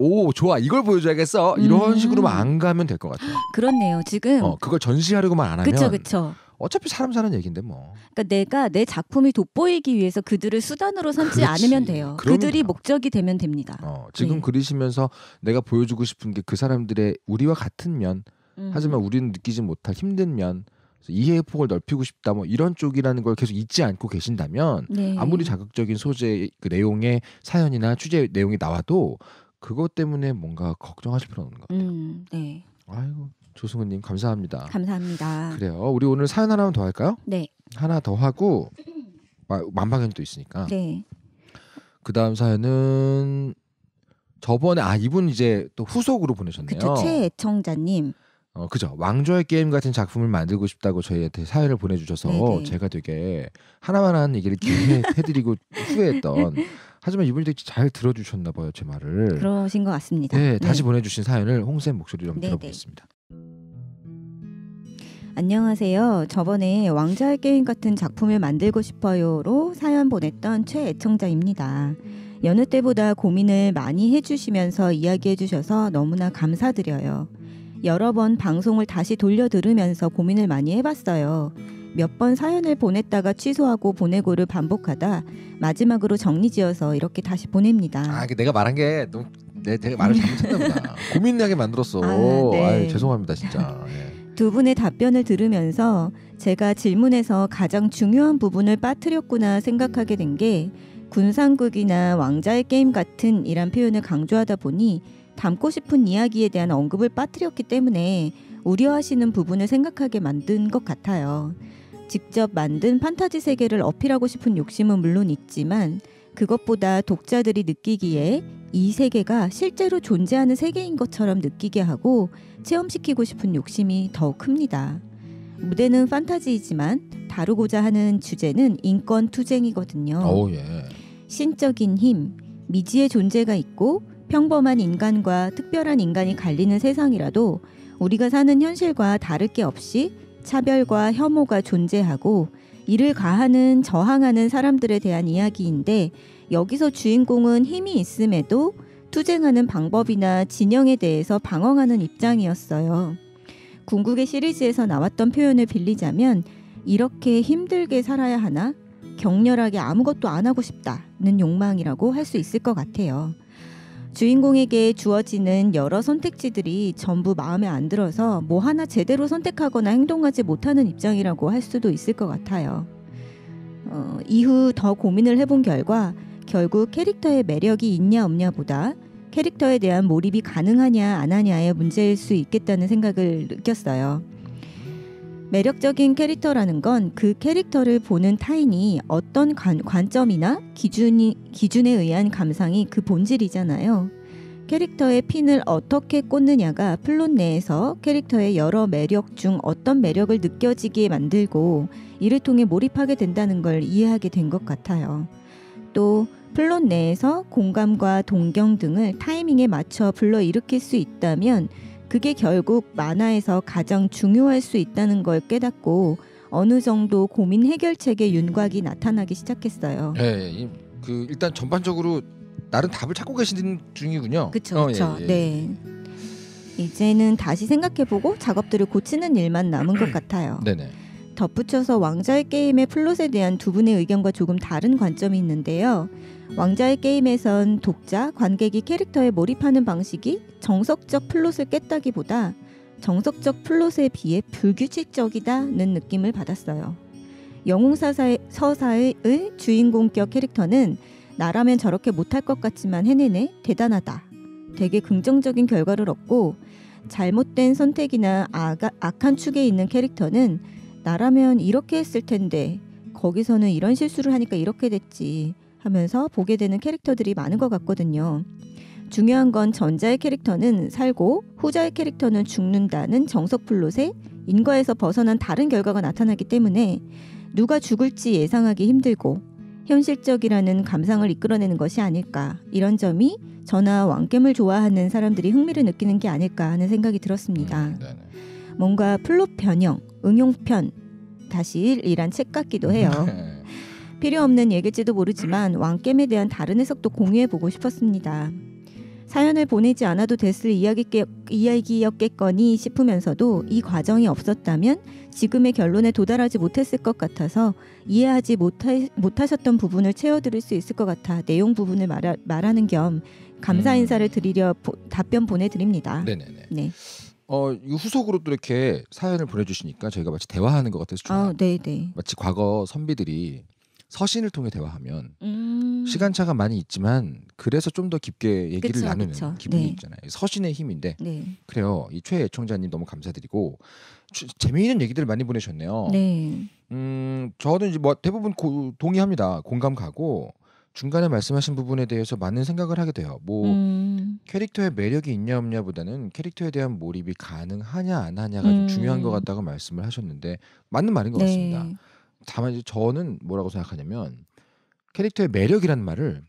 오, 좋아. 이걸 보여줘야겠어. 이런 음. 식으로만 안 가면 될 것 같아요. 그렇네요. 지금 어, 그걸 전시하려고만 안 하면 그쵸, 그쵸. 어차피 사람 사는 얘긴데 뭐. 그러니까 내가 내 작품이 돋보이기 위해서 그들을 수단으로 삼지 그렇지. 않으면 돼요. 그들이 목적이 되면 됩니다. 어, 지금 네. 그리시면서 내가 보여주고 싶은 게 그 사람들의 우리와 같은 면, 음. 하지만 우리는 느끼지 못할 힘든 면, 이해의 폭을 넓히고 싶다 뭐 이런 쪽이라는 걸 계속 잊지 않고 계신다면 네. 아무리 자극적인 소재 그 내용의 사연이나 취재 내용이 나와도 그것 때문에 뭔가 걱정하실 필요는 없는 것 같아요. 음, 네. 아이고 조승우님 감사합니다. 감사합니다. 그래요. 우리 오늘 사연 하나만 더 할까요? 네. 하나 더 하고 만방현이 또 있으니까. 네. 그 다음 사연은 저번에 아 이분 이제 또 후속으로 보내셨네요. 그쵸, 최애청자님. 어 그죠 왕좌의 게임 같은 작품을 만들고 싶다고 저희한테 사연을 보내주셔서 네네. 제가 되게 하나만한 얘기를 길게 해드리고 후회했던 하지만 이분이 잘 들어주셨나 봐요 제 말을 그러신 것 같습니다 네, 네. 다시 보내주신 사연을 홍쌤 목소리로 한번 들어보겠습니다 안녕하세요 저번에 왕좌의 게임 같은 작품을 만들고 싶어요로 사연 보냈던 최애청자입니다 여느 때보다 고민을 많이 해주시면서 이야기해주셔서 너무나 감사드려요 여러 번 방송을 다시 돌려 들으면서 고민을 많이 해봤어요. 몇 번 사연을 보냈다가 취소하고 보내고를 반복하다 마지막으로 정리지어서 이렇게 다시 보냅니다. 아, 내가 말한 게 너무 내되 말을 잘못했나 보다. 고민나게 만들었어. 아, 네. 아유, 죄송합니다, 진짜. 예. 두 분의 답변을 들으면서 제가 질문에서 가장 중요한 부분을 빠뜨렸구나 생각하게 된 게 군상국이나 왕자의 게임 같은 이란 표현을 강조하다 보니 담고 싶은 이야기에 대한 언급을 빠뜨렸기 때문에 우려하시는 부분을 생각하게 만든 것 같아요. 직접 만든 판타지 세계를 어필하고 싶은 욕심은 물론 있지만 그것보다 독자들이 느끼기에 이 세계가 실제로 존재하는 세계인 것처럼 느끼게 하고 체험시키고 싶은 욕심이 더 큽니다. 무대는 판타지이지만 다루고자 하는 주제는 인권 투쟁이거든요. 오, 예. 신적인 힘, 미지의 존재가 있고 평범한 인간과 특별한 인간이 갈리는 세상이라도 우리가 사는 현실과 다를 게 없이 차별과 혐오가 존재하고 이를 가하는 저항하는 사람들에 대한 이야기인데 여기서 주인공은 힘이 있음에도 투쟁하는 방법이나 진영에 대해서 방황하는 입장이었어요. 궁극의 시리즈에서 나왔던 표현을 빌리자면 이렇게 힘들게 살아야 하나? 격렬하게 아무것도 안 하고 싶다는 욕망이라고 할 수 있을 것 같아요. 주인공에게 주어지는 여러 선택지들이 전부 마음에 안 들어서 뭐 하나 제대로 선택하거나 행동하지 못하는 입장이라고 할 수도 있을 것 같아요. 어, 이후 더 고민을 해본 결과 결국 캐릭터의 매력이 있냐 없냐보다 캐릭터에 대한 몰입이 가능하냐 안 하냐의 문제일 수 있겠다는 생각을 느꼈어요. 매력적인 캐릭터라는 건 그 캐릭터를 보는 타인이 어떤 관, 관점이나 기준이, 기준에 의한 감상이 그 본질이잖아요. 캐릭터의 핀을 어떻게 꽂느냐가 플롯 내에서 캐릭터의 여러 매력 중 어떤 매력을 느껴지게 만들고 이를 통해 몰입하게 된다는 걸 이해하게 된 것 같아요. 또 플롯 내에서 공감과 동경 등을 타이밍에 맞춰 불러일으킬 수 있다면 그게 결국 만화에서 가장 중요할 수 있다는 걸 깨닫고 어느 정도 고민 해결책의 윤곽이 나타나기 시작했어요. 네, 그 일단 전반적으로 나름 답을 찾고 계시는 중이군요. 그렇죠, 어, 예, 예. 네. 이제는 다시 생각해보고 작업들을 고치는 일만 남은 것 같아요. 네네. 덧붙여서 왕자의 게임의 플롯에 대한 두 분의 의견과 조금 다른 관점이 있는데요. 왕자의 게임에선 독자, 관객이 캐릭터에 몰입하는 방식이 정석적 플롯을 깼다기보다 정석적 플롯에 비해 불규칙적이다는 느낌을 받았어요. 영웅사사의 주인공격 캐릭터는 나라면 저렇게 못할 것 같지만 해내네 대단하다 되게 긍정적인 결과를 얻고 잘못된 선택이나 아가, 악한 축에 있는 캐릭터는 나라면 이렇게 했을 텐데 거기서는 이런 실수를 하니까 이렇게 됐지 하면서 보게 되는 캐릭터들이 많은 것 같거든요. 중요한 건 전자의 캐릭터는 살고 후자의 캐릭터는 죽는다는 정석 플롯에 인과에서 벗어난 다른 결과가 나타나기 때문에 누가 죽을지 예상하기 힘들고 현실적이라는 감상을 이끌어내는 것이 아닐까 이런 점이 저나 왕겜을 좋아하는 사람들이 흥미를 느끼는 게 아닐까 하는 생각이 들었습니다. 음, 뭔가 플롯 변형, 응용편, 다시 일이란 책 같기도 해요. 네. 필요 없는 얘기지도 일 모르지만 왕겜에 대한 다른 해석도 공유해보고 싶었습니다. 사연을 보내지 않아도 됐을 이야기였겠거니 싶으면서도 이 과정이 없었다면 지금의 결론에 도달하지 못했을 것 같아서 이해하지 못하, 못하셨던 부분을 채워드릴 수 있을 것 같아 내용 부분을 말하, 말하는 겸 감사 음. 인사를 드리려 보, 답변 보내드립니다. 네네네. 네. 어, 이 후속으로 또 이렇게 사연을 보내주시니까 저희가 마치 대화하는 것 같아서 좋아요. 아, 네네. 네. 마치 과거 선비들이 서신을 통해 대화하면 음. 시간차가 많이 있지만 그래서 좀 더 깊게 얘기를 그쵸, 나누는 그쵸. 기분이 네. 있잖아요. 서신의 힘인데 네. 그래요. 이 최애 청자님 너무 감사드리고 취, 재미있는 얘기들을 많이 보내셨네요. 네. 음 저도 이제 뭐 대부분 고, 동의합니다. 공감 가고 중간에 말씀하신 부분에 대해서 많은 생각을 하게 돼요. 뭐 음. 캐릭터의 매력이 있냐 없냐보다는 캐릭터에 대한 몰입이 가능하냐 안 하냐가 음. 좀 중요한 것 같다고 말씀을 하셨는데 맞는 말인 것 네. 같습니다. 다만 이제 저는 뭐라고 생각하냐면 캐릭터의 매력이란 말을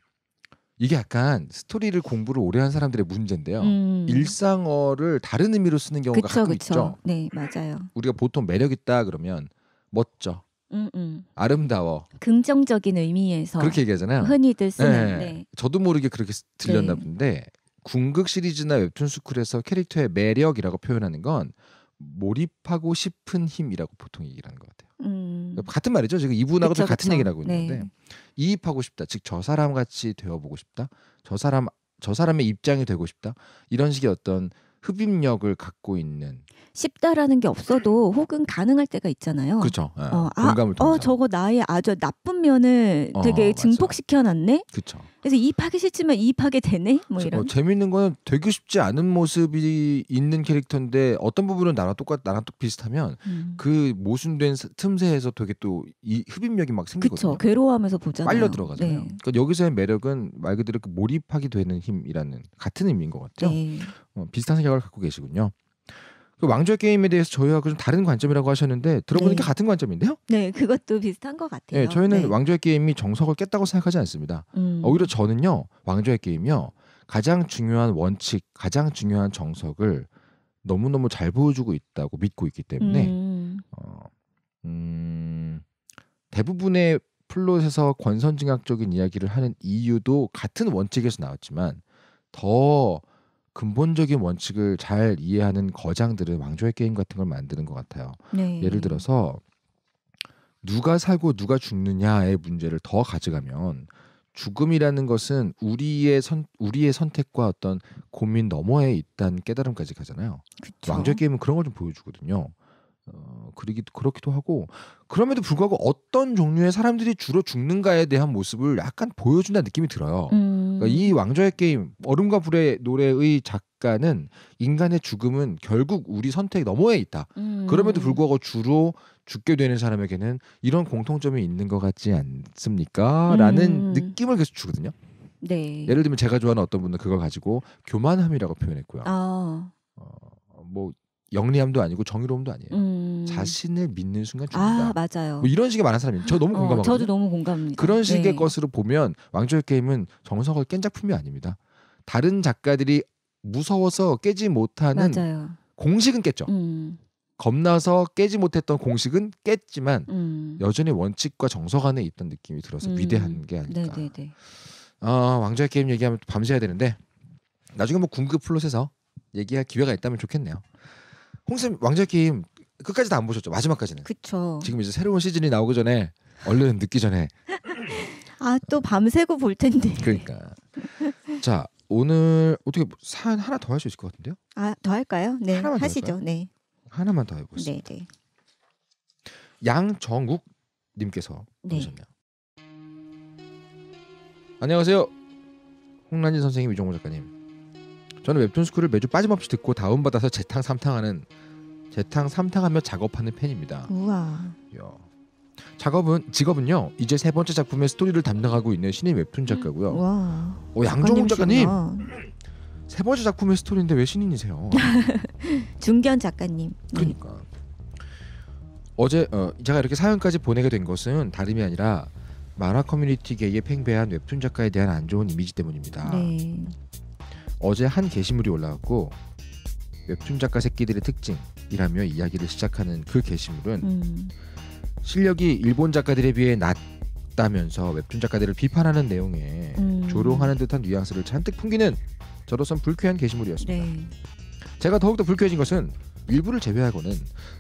이게 약간 스토리를 공부를 오래 한 사람들의 문제인데요. 음. 일상어를 다른 의미로 쓰는 경우가 그쵸, 가끔 그쵸. 있죠. 네, 맞아요. 우리가 보통 매력 있다 그러면 멋져, 음, 음. 아름다워, 긍정적인 의미에서 그렇게 얘기하잖아요. 흔히들 쓰는. 네. 네. 저도 모르게 그렇게 들렸나 네. 본데 궁극 시리즈나 웹툰 스쿨에서 캐릭터의 매력이라고 표현하는 건 몰입하고 싶은 힘이라고 보통 얘기를 하는 것 같아요. 음. 그러니까 같은 말이죠. 지금 이분하고 도 같은 얘기라고 네. 있는데 네. 이입하고 싶다. 즉 저 사람 같이 되어보고 싶다. 저 사람 저 사람의 입장이 되고 싶다. 이런 식의 어떤 흡입력을 갖고 있는 쉽다라는 게 없어도 혹은 가능할 때가 있잖아요. 그렇죠. 네. 어, 아, 공감을 어, 통해서. 어, 저거 나의 아주 나쁜 면을 어, 되게 어, 증폭시켜 놨네. 그렇죠. 그래서 이입하기 싫지만 이입하게 되네. 뭐 어, 이런. 어, 재밌는 거는 되고 싶지 않은 모습이 있는 캐릭터인데 어떤 부분은 나랑 똑같 나랑 똑 비슷하면 음. 그 모순된 틈새에서 되게 또 이 흡입력이 막 생기거든요. 그렇죠. 괴로워하면서 보잖아요. 빨려 들어가잖아요. 네. 그러니까 여기서의 매력은 말 그대로 그 몰입하게 되는 힘이라는 같은 의미인 것 같죠. 네. 어, 비슷한 생각 생각을 갖고 계시군요. 그 왕좌 게임에 대해서 저희하고 좀 다른 관점이라고 하셨는데 들어보니까 네. 같은 관점인데요? 네, 그것도 비슷한 것 같아요. 네, 저희는 네. 왕좌 게임이 정석을 깼다고 생각하지 않습니다. 음. 오히려 저는요, 왕좌 게임이요 가장 중요한 원칙, 가장 중요한 정석을 너무 너무 잘 보여주고 있다고 믿고 있기 때문에 음. 어, 음, 대부분의 플롯에서 권선징악적인 이야기를 하는 이유도 같은 원칙에서 나왔지만 더 근본적인 원칙을 잘 이해하는 거장들은 왕조의 게임 같은 걸 만드는 것 같아요. 네. 예를 들어서 누가 살고 누가 죽느냐의 문제를 더 가져가면 죽음이라는 것은 우리의 선 우리의 선택과 어떤 고민 너머에 있다는 깨달음까지 가잖아요. 그쵸. 왕조 게임은 그런 걸 좀 보여주거든요. 어, 그러기도 그렇기도 하고 그럼에도 불구하고 어떤 종류의 사람들이 주로 죽는가에 대한 모습을 약간 보여준다는 느낌이 들어요. 음. 그러니까 이 왕좌의 게임 얼음과 불의 노래의 작가는 인간의 죽음은 결국 우리 선택 너머에 있다. 음. 그럼에도 불구하고 주로 죽게 되는 사람에게는 이런 공통점이 있는 것 같지 않습니까? 라는 음. 느낌을 계속 주거든요. 네. 예를 들면 제가 좋아하는 어떤 분은 그걸 가지고 교만함이라고 표현했고요. 아. 어, 뭐 영리함도 아니고 정의로움도 아니에요. 음. 자신을 믿는 순간 죽는다. 아 맞아요. 뭐 이런 식의 많은 사람이 저 너무 어, 공감하고 저도 너무 공감합니다. 그런 식의 네. 것으로 보면 왕좌의 게임은 정석을 깬 작품이 아닙니다. 다른 작가들이 무서워서 깨지 못하는 맞아요. 공식은 깼죠. 음. 겁나서 깨지 못했던 공식은 깼지만 음. 여전히 원칙과 정석 안에 있던 느낌이 들어서 음. 위대한 게 아닐까. 네네네. 어, 왕좌의 게임 얘기하면 밤새야 되는데 나중에 뭐 궁극 플롯에서 얘기할 기회가 있다면 좋겠네요. 홍쌤 왕자킴 끝까지 다 안 보셨죠? 마지막까지는. 그렇 지금 이제 새로운 시즌이 나오기 전에 얼른 늦기 전에. 아 또 밤새고 볼 텐데. 그러니까. 자 오늘 어떻게 뭐 사연 하나 더 할 수 있을 것 같은데요? 아 더 할까요? 네 하나만 하시죠. 네. 하나만 더 해보겠습니다. 네네. 양정욱 님께서 네. 보셨네요 안녕하세요. 홍란희 선생님, 이종호 작가님. 저는 웹툰 스쿨을 매주 빠짐없이 듣고 다운받아서 재탕 삼탕하는 재탕 삼탕하며 작업하는 팬입니다. 우와. 야 작업은 직업은요 이제 세 번째 작품의 스토리를 담당하고 있는 신인 웹툰 음, 작가고요. 와. 어, 양정훈 작가님 세 번째 작품의 스토리인데 왜 신인이세요? 중견 작가님. 네. 그러니까 어제 어, 제가 이렇게 사연까지 보내게 된 것은 다름이 아니라 만화 커뮤니티계에 팽배한 웹툰 작가에 대한 안 좋은 이미지 때문입니다. 네. 어제 한 게시물이 올라왔고 웹툰 작가 새끼들의 특징이라며 이야기를 시작하는 그 게시물은 음. 실력이 일본 작가들에 비해 낮다면서 웹툰 작가들을 비판하는 내용에 음. 조롱하는 듯한 뉘앙스를 잔뜩 풍기는 저로선 불쾌한 게시물이었습니다. 네. 제가 더욱더 불쾌해진 것은 일부를 제외하고는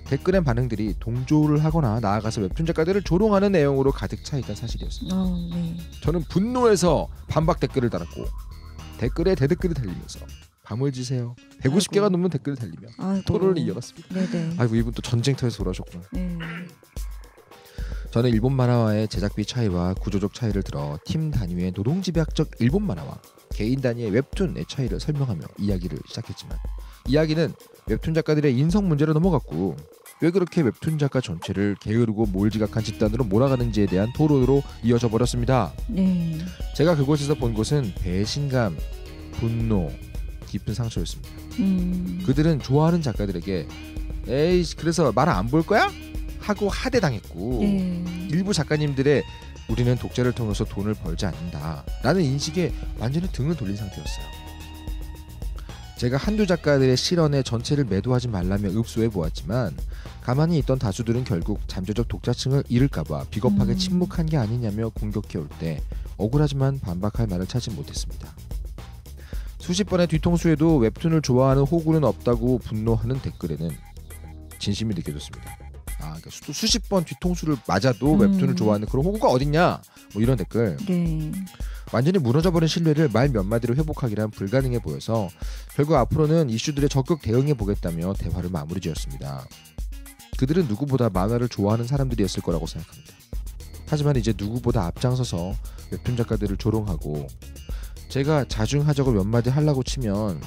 댓글엔 반응들이 동조를 하거나 나아가서 웹툰 작가들을 조롱하는 내용으로 가득 차 있다는 사실이었습니다. 어, 네. 저는 분노해서 반박 댓글을 달았고 댓글에 대댓글이 달리면서 밤을 지세요. 150개가 아이고. 넘는 댓글이 달리며 토론을 이어갔습니다. 네네. 아이고 이분 또 전쟁터에서 돌아오셨구나. 네. 저는 일본 만화와의 제작비 차이와 구조적 차이를 들어 팀 단위의 노동집약적 일본 만화와 개인 단위의 웹툰의 차이를 설명하며 이야기를 시작했지만 이야기는 웹툰 작가들의 인성 문제로 넘어갔고 왜 그렇게 웹툰 작가 전체를 게으르고 몰지각한 집단으로 몰아가는지에 대한 토론으로 이어져 버렸습니다. 네. 제가 그곳에서 본 것은 배신감, 분노, 깊은 상처였습니다. 음. 그들은 좋아하는 작가들에게 에이 그래서 말 안 볼 거야? 하고 하대당했고 네. 일부 작가님들의 우리는 독자를 통해서 돈을 벌지 않는다 라는 인식에 완전히 등을 돌린 상태였어요. 제가 한두 작가들의 실언에 전체를 매도하지 말라며 읍소해 보았지만 가만히 있던 다수들은 결국 잠재적 독자층을 잃을까봐 비겁하게 음. 침묵한 게 아니냐며 공격해올 때 억울하지만 반박할 말을 찾지 못했습니다. 수십 번의 뒤통수에도 웹툰을 좋아하는 호구는 없다고 분노하는 댓글에는 진심이 느껴졌습니다. 아, 그러니까 수, 십번 뒤통수를 맞아도 음. 웹툰을 좋아하는 그런 호구가 어딨냐? 뭐 이런 댓글. 네. 완전히 무너져버린 신뢰를 말 몇 마디로 회복하기란 불가능해 보여서 결국 앞으로는 이슈들에 적극 대응해 보겠다며 대화를 마무리 지었습니다. 그들은 누구보다 만화를 좋아하는 사람들이었을 거라고 생각합니다. 하지만 이제 누구보다 앞장서서 웹툰 작가들을 조롱하고 제가 자중하자고 몇 마디 하려고 치면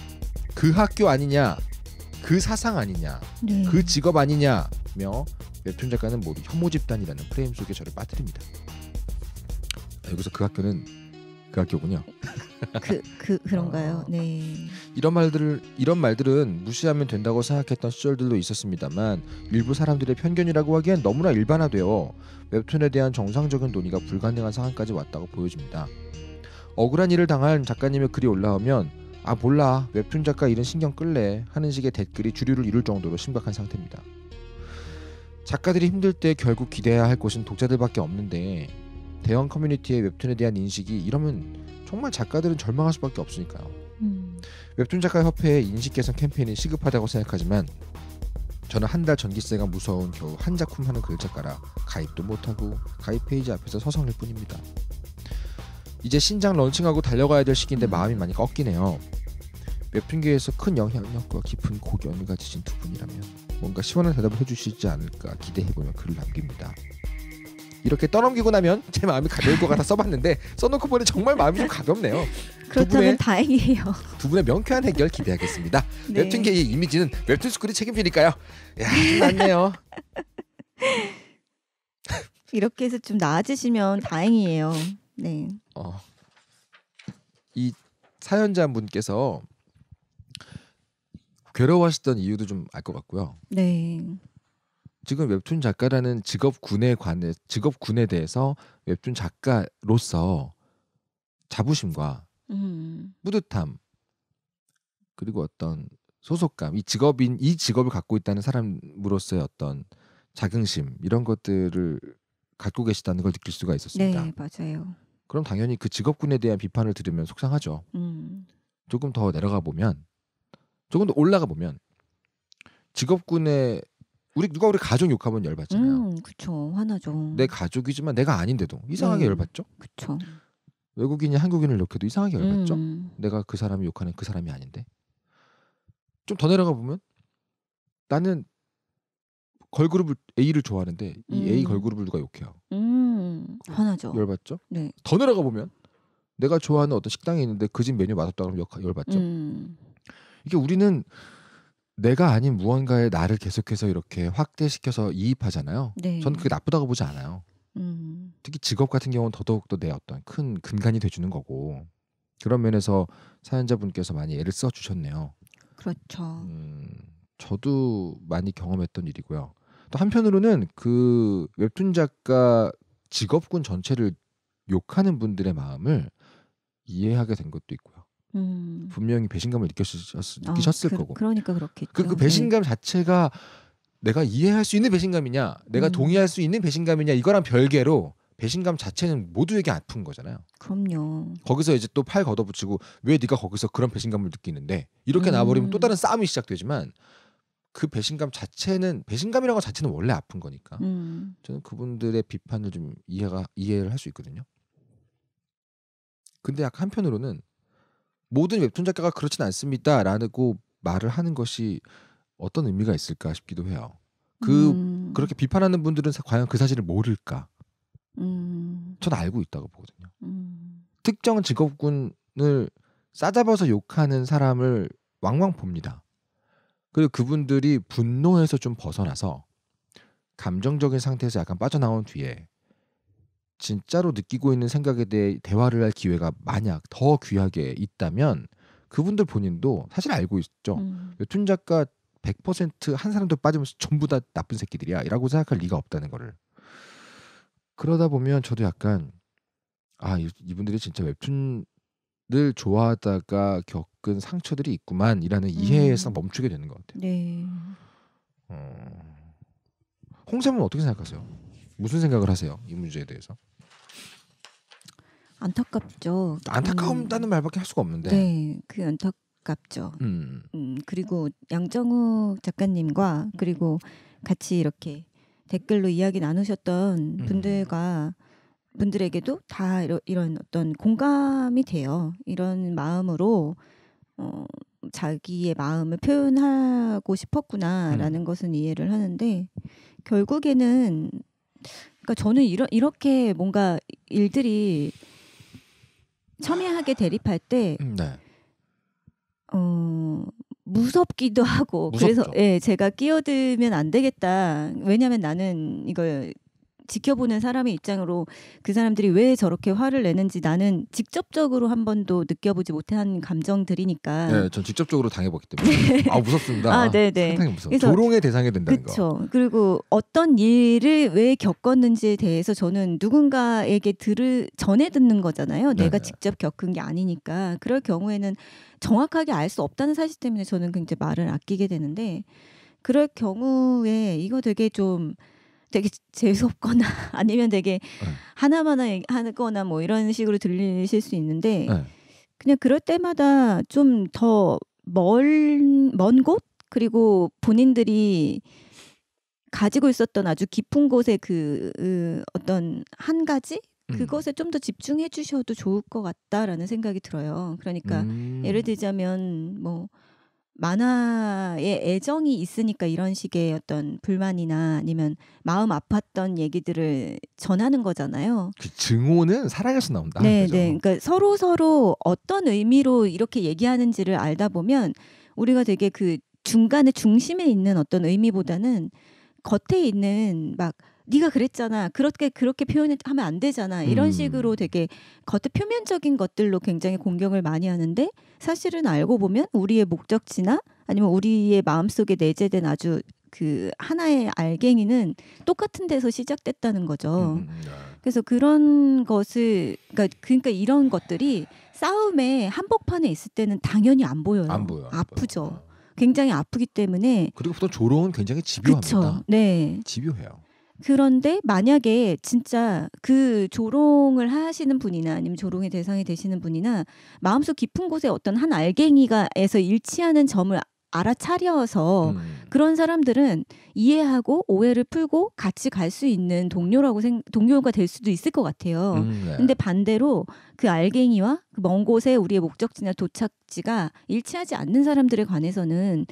그 학교 아니냐, 그 사상 아니냐, 네. 그 직업 아니냐며 웹툰 작가는 모두 혐오 집단이라는 프레임 속에 저를 빠뜨립니다. 여기서 그 학교는 그 학교군요. 그, 그 그런가요? 아, 네. 이런 말들을 이런 말들은 무시하면 된다고 생각했던 시절들도 있었습니다만 일부 사람들의 편견이라고 하기엔 너무나 일반화되어 웹툰에 대한 정상적인 논의가 불가능한 상황까지 왔다고 보여집니다. 억울한 일을 당한 작가님의 글이 올라오면 아 몰라 웹툰 작가 일은 신경 끌래 하는 식의 댓글이 주류를 이룰 정도로 심각한 상태입니다. 작가들이 힘들 때 결국 기대해야 할 곳은 독자들밖에 없는데 대형 커뮤니티의 웹툰에 대한 인식이 이러면 정말 작가들은 절망할 수밖에 없으니까요. 음. 웹툰 작가 협회의 인식 개선 캠페인이 시급하다고 생각하지만 저는 한 달 전기세가 무서운 겨우 한 작품 하는 글작가라 그 가입도 못하고 가입 페이지 앞에서 서성일 뿐입니다. 이제 신작 런칭하고 달려가야 될 시기인데 음. 마음이 많이 꺾이네요. 웹툰계에서 큰 영향력과 깊은 고견을 가지신 두 분이라면 뭔가 시원한 대답을 해주시지 않을까 기대해보며 글을 남깁니다. 이렇게 떠넘기고 나면 제 마음이 가벼울 것 같아 써봤는데 써놓고 보니 정말 마음이 좀 가볍네요. 그렇다면 다행이에요. 두 분의 명쾌한 해결 기대하겠습니다. 네. 웹툰계의 이미지는 웹툰 스쿨이 책임지니까요. 야, 낫네요. 이렇게 해서 좀 나아지시면 다행이에요. 네. 어. 이 사연자분께서 괴로워하셨던 이유도 좀 알 것 같고요. 네. 지금 웹툰 작가라는 직업군에 관해 직업군에 대해서 웹툰 작가로서 자부심과 음. 뿌듯함 그리고 어떤 소속감 이 직업인 이 직업을 갖고 있다는 사람으로서의 어떤 자긍심 이런 것들을 갖고 계시다는 걸 느낄 수가 네, 있었습니다. 네 맞아요. 그럼 당연히 그 직업군에 대한 비판을 들으면 속상하죠. 음. 조금 더 내려가 보면 조금 더 올라가 보면 직업군에 우리 누가 우리 가족 욕하면 열받잖아요. 음, 그렇죠. 화나죠. 내 가족이지만 내가 아닌데도 이상하게 음, 열받죠. 그렇죠. 외국인이 한국인을 욕해도 이상하게 열받죠. 음. 내가 그 사람이 욕하는 그 사람이 아닌데. 좀 더 내려가 보면 나는 걸그룹 을 A를 좋아하는데 이 A 음. 걸그룹을 누가 욕해요. 음, 네. 화나죠. 열받죠. 네. 더 내려가 보면 내가 좋아하는 어떤 식당에 있는데 그 집 메뉴 맛없다 그러면 열받죠. 음. 이게 우리는 내가 아닌 무언가에 나를 계속해서 이렇게 확대시켜서 이입하잖아요. 네. 저는 그게 나쁘다고 보지 않아요. 음. 특히 직업 같은 경우는 더더욱더 내 어떤 큰 근간이 돼주는 거고 그런 면에서 사연자분께서 많이 애를 써주셨네요. 그렇죠. 음, 저도 많이 경험했던 일이고요. 또 한편으로는 그 웹툰 작가 직업군 전체를 욕하는 분들의 마음을 이해하게 된 것도 있고요. 음. 분명히 배신감을 느꼈을, 아, 느끼셨을 아, 그, 거고. 그러니까 그렇겠죠. 그, 그 배신감 네. 자체가 내가 이해할 수 있는 배신감이냐, 내가 음. 동의할 수 있는 배신감이냐 이거랑 별개로 배신감 자체는 모두에게 아픈 거잖아요. 그럼요. 거기서 이제 또 팔 걷어붙이고 왜 네가 거기서 그런 배신감을 느끼는데 이렇게 음. 나버리면 또 다른 싸움이 시작되지만 그 배신감 자체는 배신감이라는 것 자체는 원래 아픈 거니까 음. 저는 그분들의 비판을 좀 이해가 이해를 할 수 있거든요. 근데 약간 한편으로는 모든 웹툰 작가가 그렇진 않습니다라고 말을 하는 것이 어떤 의미가 있을까 싶기도 해요. 그 음. 그렇게 비판하는 분들은 과연 그 사실을 모를까? 음. 저는 알고 있다고 보거든요. 음. 특정 직업군을 싸잡아서 욕하는 사람을 왕왕 봅니다. 그리고 그분들이 분노해서좀 벗어나서 감정적인 상태에서 약간 빠져나온 뒤에 진짜로 느끼고 있는 생각에 대해 대화를 할 기회가 만약 더 귀하게 있다면 그분들 본인도 사실 알고 있죠. 음. 웹툰 작가 100%한 사람도 빠지면서 전부 다 나쁜 새끼들이야라고 생각할 리가 없다는 거를. 그러다 보면 저도 약간 아 이분들이 진짜 웹툰을 좋아하다가 겪은 상처들이 있구만이라는 음. 이해에서 멈추게 되는 것 같아요. 네. 어... 홍샘은 어떻게 생각하세요? 무슨 생각을 하세요 이 문제에 대해서? 안타깝죠. 안타까움다는 음, 말밖에 할 수가 없는데. 네, 그 안타깝죠. 음. 음 그리고 양정우 작가님과 그리고 같이 이렇게 댓글로 이야기 나누셨던 음. 분들과 분들에게도 다 이러, 이런 어떤 공감이 돼요. 이런 마음으로 어, 자기의 마음을 표현하고 싶었구나라는 음. 것은 이해를 하는데 결국에는 그러니까 저는 이러, 이렇게 뭔가 일들이 첨예하게 대립할 때 음, 네. 어, 무섭기도 하고 무섭죠. 그래서 예, 제가 끼어들면 안 되겠다. 왜냐하면 나는 이걸 지켜보는 사람의 입장으로 그 사람들이 왜 저렇게 화를 내는지 나는 직접적으로 한 번도 느껴보지 못한 감정들이니까. 네, 전 직접적으로 당해봤기 때문에. 네. 아 무섭습니다. 아, 네, 네. 상당히 무서. 조롱의 대상이 된다는 그쵸. 거. 그리고 어떤 일을 왜 겪었는지에 대해서 저는 누군가에게 들을 전해 듣는 거잖아요. 네네. 내가 네. 직접 겪은 게 아니니까 그럴 경우에는 정확하게 알 수 없다는 사실 때문에 저는 굉장히 말을 아끼게 되는데 그럴 경우에 이거 되게 좀 되게 재수없거나 아니면 되게 네. 하나만나 하거나 뭐 이런 식으로 들리실 수 있는데 네. 그냥 그럴 때마다 좀 더 먼 먼 곳 그리고 본인들이 가지고 있었던 아주 깊은 곳의 그, 그 어떤 한 가지 음. 그것에 음. 좀더 집중해 주셔도 좋을 것 같다라는 생각이 들어요. 그러니까 음. 예를 들자면 뭐 만화에 애정이 있으니까 이런 식의 어떤 불만이나 아니면 마음 아팠던 얘기들을 전하는 거잖아요. 그 증오는 사랑에서 나온다. 네, 그죠? 네. 그러니까 서로 서로 어떤 의미로 이렇게 얘기하는지를 알다 보면 우리가 되게 그 중간에 중심에 있는 어떤 의미보다는 겉에 있는 막 네가 그랬잖아. 그렇게 그렇게 표현하면 안 되잖아. 이런 음. 식으로 되게 겉에 표면적인 것들로 굉장히 공경을 많이 하는데 사실은 알고 보면 우리의 목적지나 아니면 우리의 마음속에 내재된 아주 그 하나의 알갱이는 똑같은 데서 시작됐다는 거죠. 음, 음, 음, 네. 그래서 그런 것을 그러니까 그러니까 이런 것들이 싸움의 한복판에 있을 때는 당연히 안 보여요. 안 보여. 안 아프죠. 보여. 어. 굉장히 아프기 때문에 그리고 보통 조롱은 굉장히 집요합니다. 그쵸? 네. 집요해요. 그런데 만약에 진짜 그 조롱을 하시는 분이나 아니면 조롱의 대상이 되시는 분이나 마음속 깊은 곳에 어떤 한 알갱이가에서 일치하는 점을 알아차려서 음. 그런 사람들은 이해하고 오해를 풀고 같이 갈 수 있는 동료라고 생, 동료가 될 수도 있을 것 같아요. 음, 네. 근데 반대로 그 알갱이와 그먼 곳에 우리의 목적지나 도착지가 일치하지 않는 사람들에 관해서는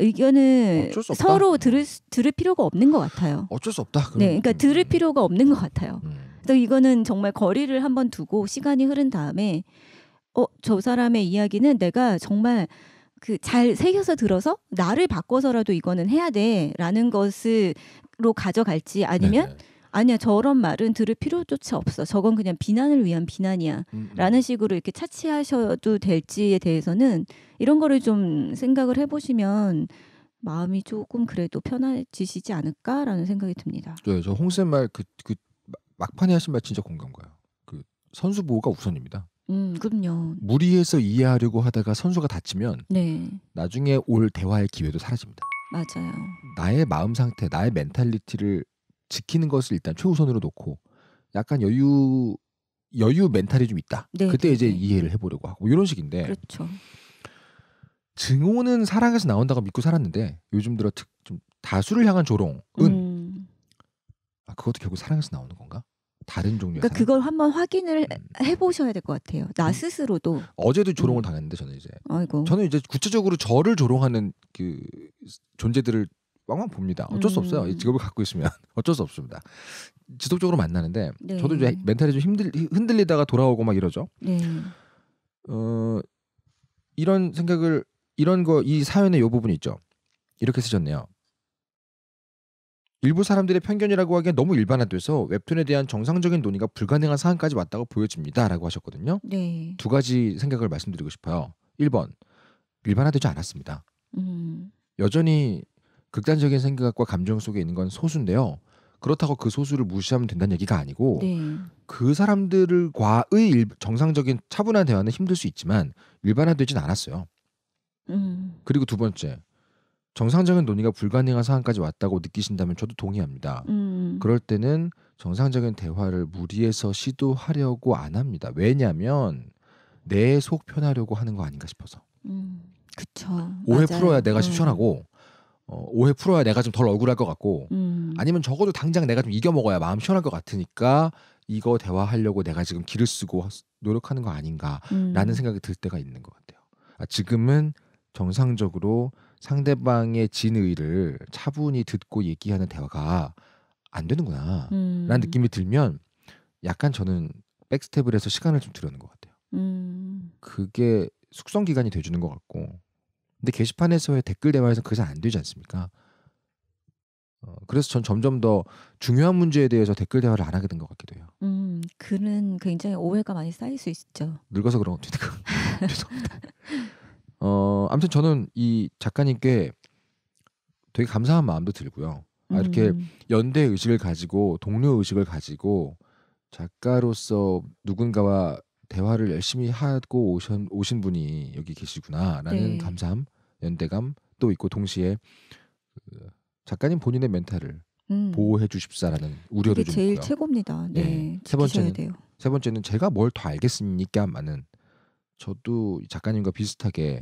의견을 서로 들을 수, 들을 필요가 없는 것 같아요. 어쩔 수 없다. 네, 그러니까 들을 음. 필요가 없는 것 같아요. 음. 그래서 이거는 정말 거리를 한번 두고 시간이 흐른 다음에 어 저 사람의 이야기는 내가 정말 그 잘 새겨서 들어서 나를 바꿔서라도 이거는 해야 돼라는 것으로 가져갈지 아니면 네네. 네. 아니야 저런 말은 들을 필요조차 없어 저건 그냥 비난을 위한 비난이야 음, 음. 라는 식으로 이렇게 차치하셔도 될지에 대해서는 이런 거를 좀 생각을 해보시면 마음이 조금 그래도 편해지시지 않을까라는 생각이 듭니다. 네, 저 홍쌤 말그 그, 그 막판에 하신 말 진짜 공감 가요. 그 선수 보호가 우선입니다. 음, 그럼요. 무리해서 이해하려고 하다가 선수가 다치면 네. 나중에 올 대화의 기회도 사라집니다. 맞아요. 나의 마음 상태, 나의 멘탈리티를 지키는 것을 일단 최우선으로 놓고 약간 여유 여유 멘탈이 좀 있다. 네, 그때 네, 이제 네. 이해를 해보려고 하고 이런 식인데. 그렇죠. 증오는 사랑에서 나온다고 믿고 살았는데 요즘 들어 특, 좀 다수를 향한 조롱은 음. 아, 그것도 결국 사랑에서 나오는 건가? 다른 종류의 그러니까 그걸 한번 확인을 음. 해보셔야 될 것 같아요. 나 음? 스스로도 어제도 조롱을 음. 당했는데 저는 이제 아이고. 저는 이제 구체적으로 저를 조롱하는 그 존재들을 왕왕 봅니다. 음. 어쩔 수 없어요. 이 직업을 갖고 있으면 어쩔 수 없습니다. 지속적으로 만나는데 네. 저도 이제 멘탈이 좀 힘들 흔들리다가 돌아오고 막 이러죠. 네. 어 이런 생각을 이런 거 이 사연의 요 부분 이 있죠. 이렇게 쓰셨네요. 일부 사람들의 편견이라고 하기엔 너무 일반화돼서 웹툰에 대한 정상적인 논의가 불가능한 상황까지 왔다고 보여집니다라고 하셨거든요. 네. 두 가지 생각을 말씀드리고 싶어요. 1번 일반화되지 않았습니다. 음. 여전히 극단적인 생각과 감정 속에 있는 건 소수인데요. 그렇다고 그 소수를 무시하면 된다는 얘기가 아니고 네. 그 사람들과의 정상적인 차분한 대화는 힘들 수 있지만 일반화되진 않았어요. 음. 그리고 두 번째 정상적인 논의가 불가능한 상황까지 왔다고 느끼신다면 저도 동의합니다. 음. 그럴 때는 정상적인 대화를 무리해서 시도하려고 안 합니다. 왜냐하면 내 속 편하려고 하는 거 아닌가 싶어서. 음. 그쵸. 오해 맞아요. 풀어야 내가 음. 네. 시원하고 어, 오해 풀어야 내가 좀 덜 억울할 것 같고 음. 아니면 적어도 당장 내가 좀 이겨 먹어야 마음 시원할 것 같으니까 이거 대화하려고 내가 지금 기를 쓰고 노력하는 거 아닌가라는 음. 생각이 들 때가 있는 것 같아요. 아, 지금은 정상적으로 상대방의 진의를 차분히 듣고 얘기하는 대화가 안 되는구나 라는 음. 느낌이 들면 약간 저는 백스텝을 해서 시간을 좀 들여는 것 같아요. 음. 그게 숙성 기간이 돼주는 것 같고 근데 게시판에서의 댓글 대화에서 그게은안 되지 않습니까? 어, 그래서 전 점점 더 중요한 문제에 대해서 댓글 대화를 안 하게 된 것 같기도 해요. 음, 그는 굉장히 오해가 많이 쌓일 수 있죠. 늙어서 그런 것도 있고. 죄송합니다. 어, 아무튼 저는 이 작가님께 되게 감사한 마음도 들고요. 아, 이렇게 음. 연대 의식을 가지고 동료 의식을 가지고 작가로서 누군가와 대화를 열심히 하고 오신, 오신 분이 여기 계시구나라는 네. 감사함, 연대감 또 있고 동시에 그 작가님 본인의 멘탈을 음. 보호해 주십사라는 우려도 좀 제일 있고요. 최고입니다. 네, 네. 세 번째는 돼요. 세 번째는 제가 뭘 더 알겠습니까? 많은 저도 작가님과 비슷하게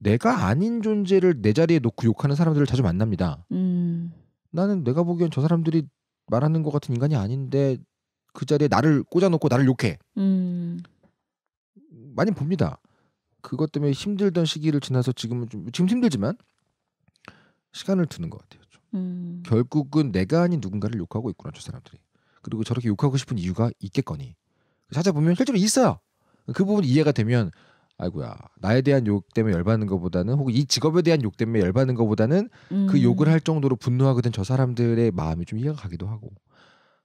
내가 아닌 존재를 내 자리에 놓고 욕하는 사람들을 자주 만납니다. 음. 나는 내가 보기엔 저 사람들이 말하는 것 같은 인간이 아닌데 그 자리에 나를 꽂아놓고 나를 욕해. 음. 많이 봅니다. 그것 때문에 힘들던 시기를 지나서 지금은 좀 지금 힘들지만 시간을 드는 것 같아요. 좀. 음. 결국은 내가 아닌 누군가를 욕하고 있구나 저 사람들이. 그리고 저렇게 욕하고 싶은 이유가 있겠거니 찾아보면 실제로 있어요. 그 부분 이해가 되면 아이고야 나에 대한 욕 때문에 열받는 것보다는 혹은 이 직업에 대한 욕 때문에 열받는 것보다는 그 음. 그 욕을 할 정도로 분노하게 된 저 사람들의 마음이 좀 이해가 가기도 하고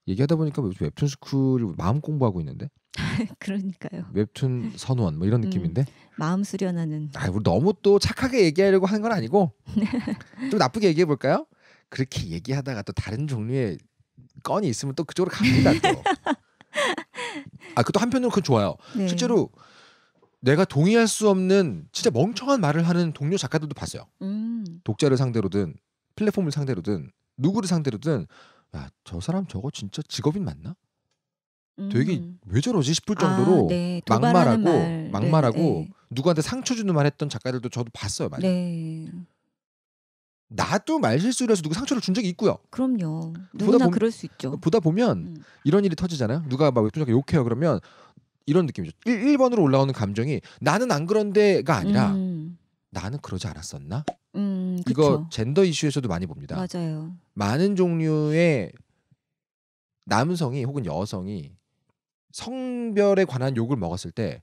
얘기하다 보니까 요즘 웹툰 스쿨 마음 공부하고 있는데. 그러니까요. 웹툰 선원 뭐 이런 음, 느낌인데. 음, 마음 수련하는. 아, 우리 너무 또 착하게 얘기하려고 하는 건 아니고 좀 나쁘게 얘기해 볼까요? 그렇게 얘기하다가 또 다른 종류의 건이 있으면 또 그쪽으로 갑니다 또. 아, 그것도 한편으로 그 좋아요. 네. 실제로 내가 동의할 수 없는 진짜 멍청한 말을 하는 동료 작가들도 봤어요. 음. 독자를 상대로든 플랫폼을 상대로든 누구를 상대로든 야, 저 사람 저거 진짜 직업인 맞나? 되게 음. 왜 저러지 싶을 아, 정도로 아, 네. 막말하고 말. 네, 막말하고 네, 네. 누구한테 상처 주는 말 했던 작가들도 저도 봤어요 많이. 네. 나도 말 실수를 해서 누구 상처를 준 적이 있고요. 그럼요. 누구나 보 그럴 수 있죠. 보다 보면 음. 이런 일이 터지잖아요. 누가 막 웹툰 작가 욕해요. 그러면 이런 느낌이죠. 1, 1번으로 올라오는 감정이 나는 안 그런데가 아니라 음. 나는 그러지 않았었나? 음, 이거 젠더 이슈에서도 많이 봅니다. 맞아요. 많은 종류의 남성이 혹은 여성이 성별에 관한 욕을 먹었을 때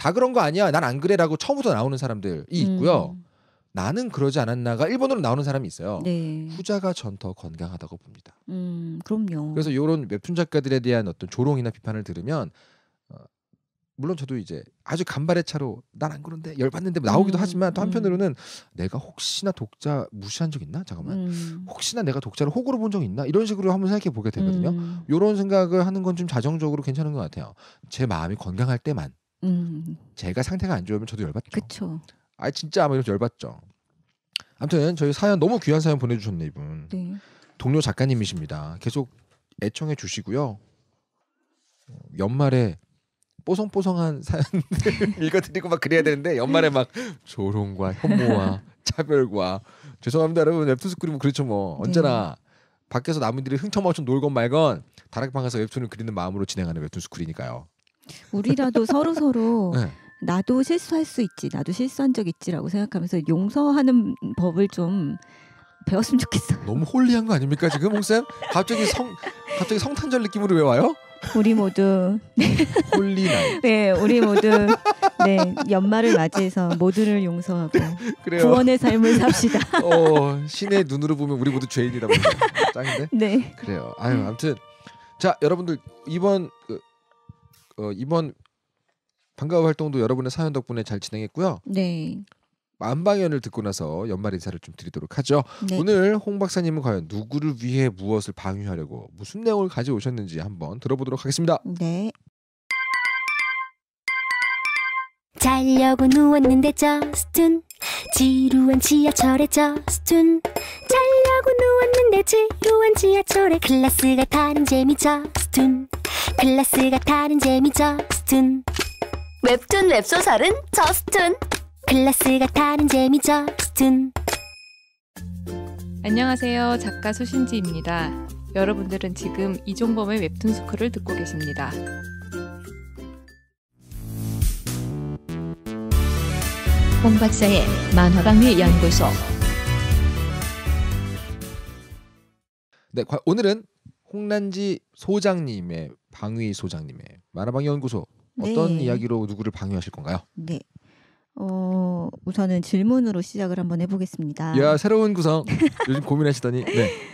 다 그런 거 아니야. 난 안 그래라고 처음부터 나오는 사람들이 음. 있고요. 음. 나는 그러지 않았나가 일본으로 나오는 사람이 있어요. 네. 후자가 전 더 건강하다고 봅니다. 음, 그럼요. 그래서 이런 웹툰 작가들에 대한 어떤 조롱이나 비판을 들으면 물론 저도 이제 아주 간발의 차로 난 안 그런데 열받는데 나오기도 음, 하지만 또 한편으로는 음. 내가 혹시나 독자 무시한 적 있나 잠깐만 음. 혹시나 내가 독자를 혹으로본 적 있나 이런 식으로 한번 생각해 보게 되거든요 음. 이런 생각을 하는 건 좀 자정적으로 괜찮은 것 같아요 제 마음이 건강할 때만 음. 제가 상태가 안 좋으면 저도 열받죠 그쵸. 아 진짜 아마 이렇 열받죠 아무튼 저희 사연 너무 귀한 사연 보내주셨네 이분 네. 동료 작가님이십니다 계속 애청해 주시고요 연말에 뽀송뽀송한 사연 읽어드리고 막 그래야 되는데 연말에 막 조롱과 혐오와 차별과 죄송합니다 여러분 웹툰스크리면 그렇죠 뭐 네. 언제나 네. 밖에서 남들이 흥청망청 놀건 말건 다락방에서 웹툰을 그리는 마음으로 진행하는 웹툰 스쿨이니까요. 우리라도 서로 서로 네. 나도 실수할 수 있지, 나도 실수한 적 있지라고 생각하면서 용서하는 법을 좀 배웠으면 좋겠어. 너무 홀리한 거 아닙니까 지금 홍쌤? 갑자기 성 갑자기 성탄절 느낌으로 왜 와요? 우리 모두 네. 홀리날. 네, 우리 모두 네 연말을 맞이해서 모두를 용서하고 그래요. 구원의 삶을 삽시다. 어, 신의 눈으로 보면 우리 모두 죄인이라 짱인데. 네. 그래요. 아유, 아무튼 자 여러분들 이번 그, 어, 이번 반가워 활동도 여러분의 사연 덕분에 잘 진행했고요. 네. 만방연을 듣고 나서 연말 인사를 좀 드리도록 하죠. 네. 오늘 홍 박사님은 과연 누구를 위해 무엇을 방위하려고 무슨 내용을 가져오셨는지 한번 들어보도록 하겠습니다. 네. 자려고 누웠는데 저스툰 지루한 지하철에 저스툰 자려고 누웠는데 지루한 지하철에 클래스가 타는 재미 저스툰 클래스가 타는 재미 저스툰 웹툰 웹소설은 저스툰 클라스가 타는 재미죠 스툰 안녕하세요 작가 수신지입니다 여러분들은 지금 이종범의 웹툰 스쿨을 듣고 계십니다 홍 박사의 만화방위 연구소 네, 오늘은 홍란지 소장님의 방위 소장님의 만화방위 연구소 어떤 네. 이야기로 누구를 방위하실 건가요? 네, 어, 우선은 질문으로 시작을 한번 해보겠습니다. 야 새로운 구성 요즘 고민하시더니 네.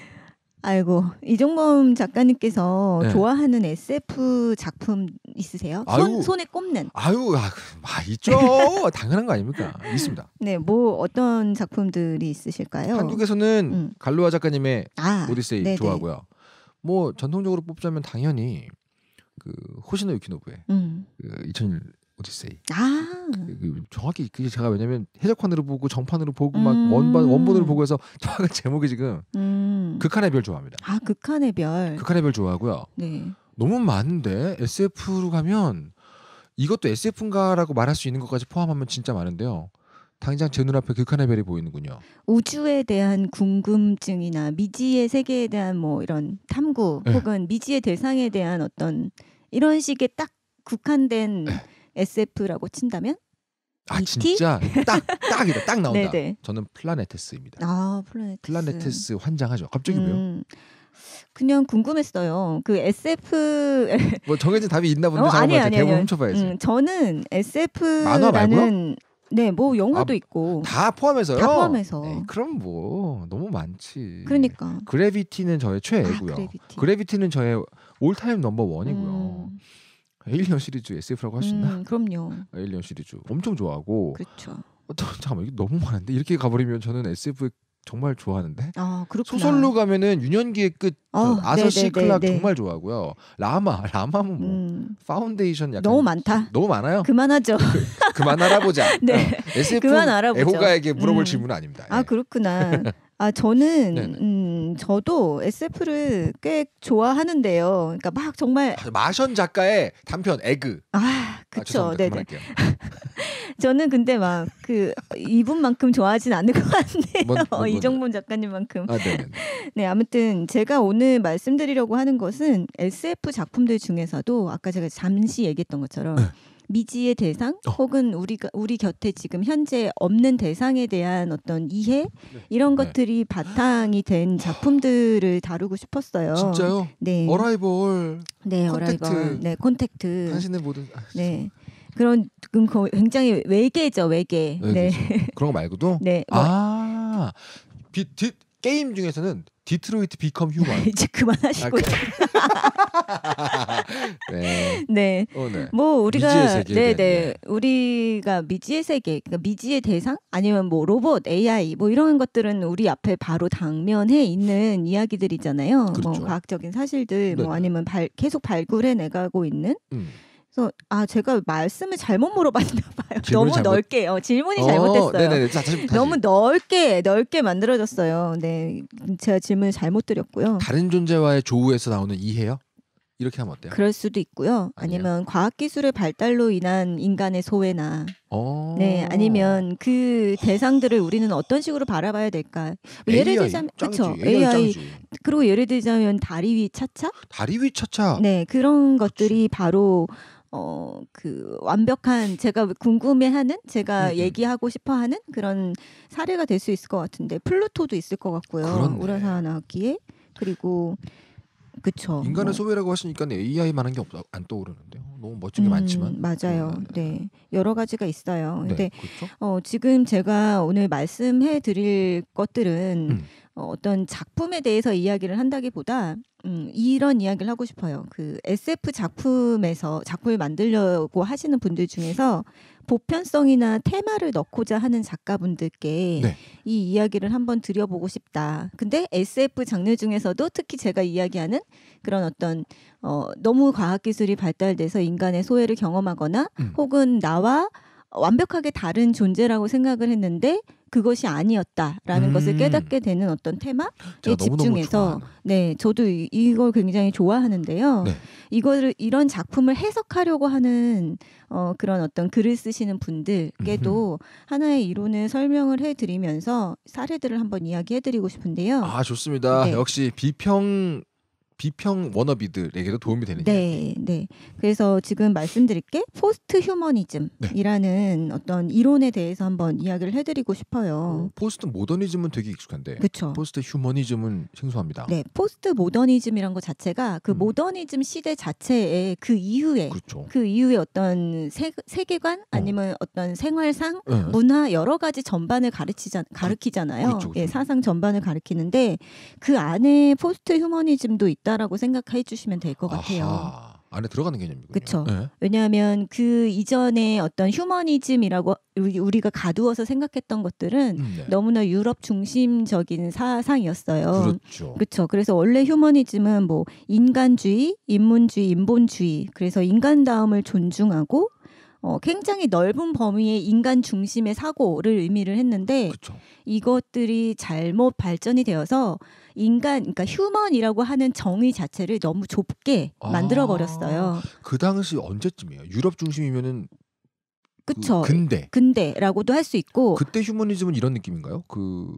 아이고 이종범 작가님께서 네. 좋아하는 SF 작품 있으세요? 아유, 손 손에 꼽는. 아유, 아, 그, 아 있죠. 당연한 거 아닙니까? 있습니다. 네, 뭐 어떤 작품들이 있으실까요? 한국에서는 음. 갈로아 작가님의 아, 오디세이 네네. 좋아하고요. 뭐 전통적으로 뽑자면 당연히 그 호시노 유키노부의 음. 그 오디세이. 아. 그, 그, 정확히 그게 제가 왜냐면 해적판으로 보고 정판으로 보고 음. 원반 원본으로 보고 해서 정확한 제목이 지금 음. 극한의 별 좋아합니다. 아 극한의 별. 극한의 별 좋아하고요. 네. 너무 많은데 SF로 가면 이것도 SF인가라고 말할 수 있는 것까지 포함하면 진짜 많은데요. 당장 제 눈앞에 극한의 별이 보이는군요. 우주에 대한 궁금증이나 미지의 세계에 대한 뭐 이런 탐구 네. 혹은 미지의 대상에 대한 어떤 이런 식의 딱 국한된 네. SF라고 친다면 아 ET? 진짜 딱 딱이다 딱 나온다. 네네. 저는 플라네테스입니다. 아 플라네테스. 플라네테스 환장하죠. 갑자기 음. 왜요? 그냥 궁금했어요. 그 SF 뭐 정해진 답이 있나 본데 어, 아니 아 대본 훔쳐봐야지. 음, 저는 SF라는 네, 뭐 영화도 아, 있고 다 포함해서요. 다 포함해서. 에이, 네, 그럼 뭐 너무 많지. 그러니까 그래비티는 저의 최애고요. 아, 그래비티. 는 저의 올타임 넘버 원이고요. 음. 에일리언 시리즈 SF라고 할수 있나? 음, 그럼요. 에일리언 시리즈 엄청 좋아하고. 그렇죠. 어, 잠깐만 이게 너무 많은데 이렇게 가버리면 저는 SF 정말 좋아하는데 아, 소설로 가면은 유년기의 끝 어, 아, 아저씨 네, 네, 네, 클락 정말 좋아하고요 라마 라마는 뭐 음. 파운데이션 약간 너무 많다 너무 많아요 그만하죠 그, 만 알아보자 네 어, SF 그만 알아보죠. 애호가에게 물어볼 음. 질문은 아닙니다 아 예. 그렇구나 아 저는 음 저도 SF를 꽤 좋아하는데요. 그러니까 막 정말 아, 마션 작가의 단편 에그. 아 그렇죠. 아, 네네. 저는 근데 막 그 이분만큼 좋아하진 않을 것 같네요. 이정본 작가님만큼. 아, 네 아무튼 제가 오늘 말씀드리려고 하는 것은 SF 작품들 중에서도 아까 제가 잠시 얘기했던 것처럼. 네. 미지의 대상 어. 혹은 우리가 우리 곁에 지금 현재 없는 대상에 대한 어떤 이해 네. 이런 네. 것들이 바탕이 된 아. 작품들을 다루고 싶었어요. 진짜요? 네. 어라이벌. 네, 어라이벌. 네, 콘택트. 당신의 모든 아, 네. 그런 굉장히 외계죠, 외계. 외 네. 네. 그렇죠. 그런 거 말고도 네. 아. 빛, 빛 게임 중에서는 디트로이트 비컴 휴먼. 이제 그만하시고요. 아, 그- 네. 네. 어, 네. 뭐 우리가 네네 네. 네. 우리가 미지의 세계, 그러니까 미지의 대상 아니면 뭐 로봇, AI 뭐 이런 것들은 우리 앞에 바로 당면해 있는 이야기들이잖아요. 뭐 그렇죠. 뭐 과학적인 사실들, 네뭐 네. 아니면 발, 계속 발굴해 내가고 있는. 음. 그래서 아 제가 말씀을 잘못 물어봤나 봐요. 너무 잘못... 넓게 어, 질문이 어, 잘못됐어요. 자, 다시, 다시. 너무 넓게 넓게 만들어졌어요. 네, 제가 질문을 잘못 드렸고요. 다른 존재와의 조우에서 나오는 이해요? 이렇게 하면 어때요? 그럴 수도 있고요. 아니면 아니에 과학기술의 발달로 인한 인간의 소외나, 어. 네, 아니면 그 대상들을 우리는 어떤 식으로 바라봐야 될까? a 뭐 예를 들자면, 그렇죠, AI 짱지. 그리고 예를 들자면 다리 위 차차, 다리 위 차차, 네, 그런 그치. 것들이 바로 어, 그 완벽한 제가 궁금해하는 제가 음. 음. 얘기하고 싶어하는 그런 사례가 될 수 있을 것 같은데 플루토도 있을 것 같고요. 우라사와 나기에 그리고 그쵸. 인간의 뭐. 소외라고 하시니까 AI만한 게 없, 안 떠오르는데요. 너무 멋진 게 음, 많지만. 맞아요. 음, 네, 여러 가지가 있어요. 근데 그렇죠? 어, 지금 제가 오늘 말씀해 드릴 것들은 음. 어, 어떤 작품에 대해서 이야기를 한다기보다 음, 이런 이야기를 하고 싶어요. 그 SF 작품에서 작품을 만들려고 하시는 분들 중에서 보편성이나 테마를 넣고자 하는 작가분들께 네. 이 이야기를 한번 드려보고 싶다. 근데 SF 장르 중에서도 특히 제가 이야기하는 그런 어떤 어, 너무 과학기술이 발달돼서 인간의 소외를 경험하거나 음. 혹은 나와 완벽하게 다른 존재라고 생각을 했는데 그것이 아니었다라는 음. 것을 깨닫게 되는 어떤 테마에 집중해서 네 저도 이, 이걸 굉장히 좋아하는데요. 네. 이거를 이런 작품을 해석하려고 하는 어, 그런 어떤 글을 쓰시는 분들께도 음흠. 하나의 이론을 설명을 해드리면서 사례들을 한번 이야기해드리고 싶은데요. 아 좋습니다. 네. 역시 비평 비평 워너비들에게도 도움이 되는 네, 이야기. 네. 그래서 지금 말씀드릴 게 포스트 휴머니즘이라는 네. 어떤 이론에 대해서 한번 이야기를 해드리고 싶어요. 어, 포스트 모더니즘은 되게 익숙한데, 그쵸? 포스트 휴머니즘은 생소합니다. 네, 포스트 모더니즘이란 것 자체가 그 음. 모더니즘 시대 자체의 그 이후에 그쵸. 그 이후에 어떤 세, 세계관 어. 아니면 어떤 생활상 네. 문화 여러 가지 전반을 가르치자 그 가르키잖아요. 그쵸, 그쵸. 예, 사상 전반을 가르키는데 그 안에 포스트 휴머니즘도 있. 있다라고 생각해 주시면 될 것 같아요. 안에 들어가는 개념이군요. 그렇죠. 네. 왜냐하면 그 이전에 어떤 휴머니즘이라고 우리가 가두어서 생각했던 것들은 음, 네. 너무나 유럽 중심적인 사상이었어요. 그렇죠. 그렇죠. 그래서 원래 휴머니즘은 뭐 인간주의, 인문주의, 인본주의. 그래서 인간다움을 존중하고 어, 굉장히 넓은 범위의 인간 중심의 사고를 의미를 했는데 그쵸. 이것들이 잘못 발전이 되어서 인간 그러니까 휴먼이라고 하는 정의 자체를 너무 좁게 아, 만들어 버렸어요. 그 당시 언제쯤이에요? 유럽 중심이면은 그 그쵸. 그 근대. 근대라고도 할 수 있고 그때 휴머니즘은 이런 느낌인가요? 그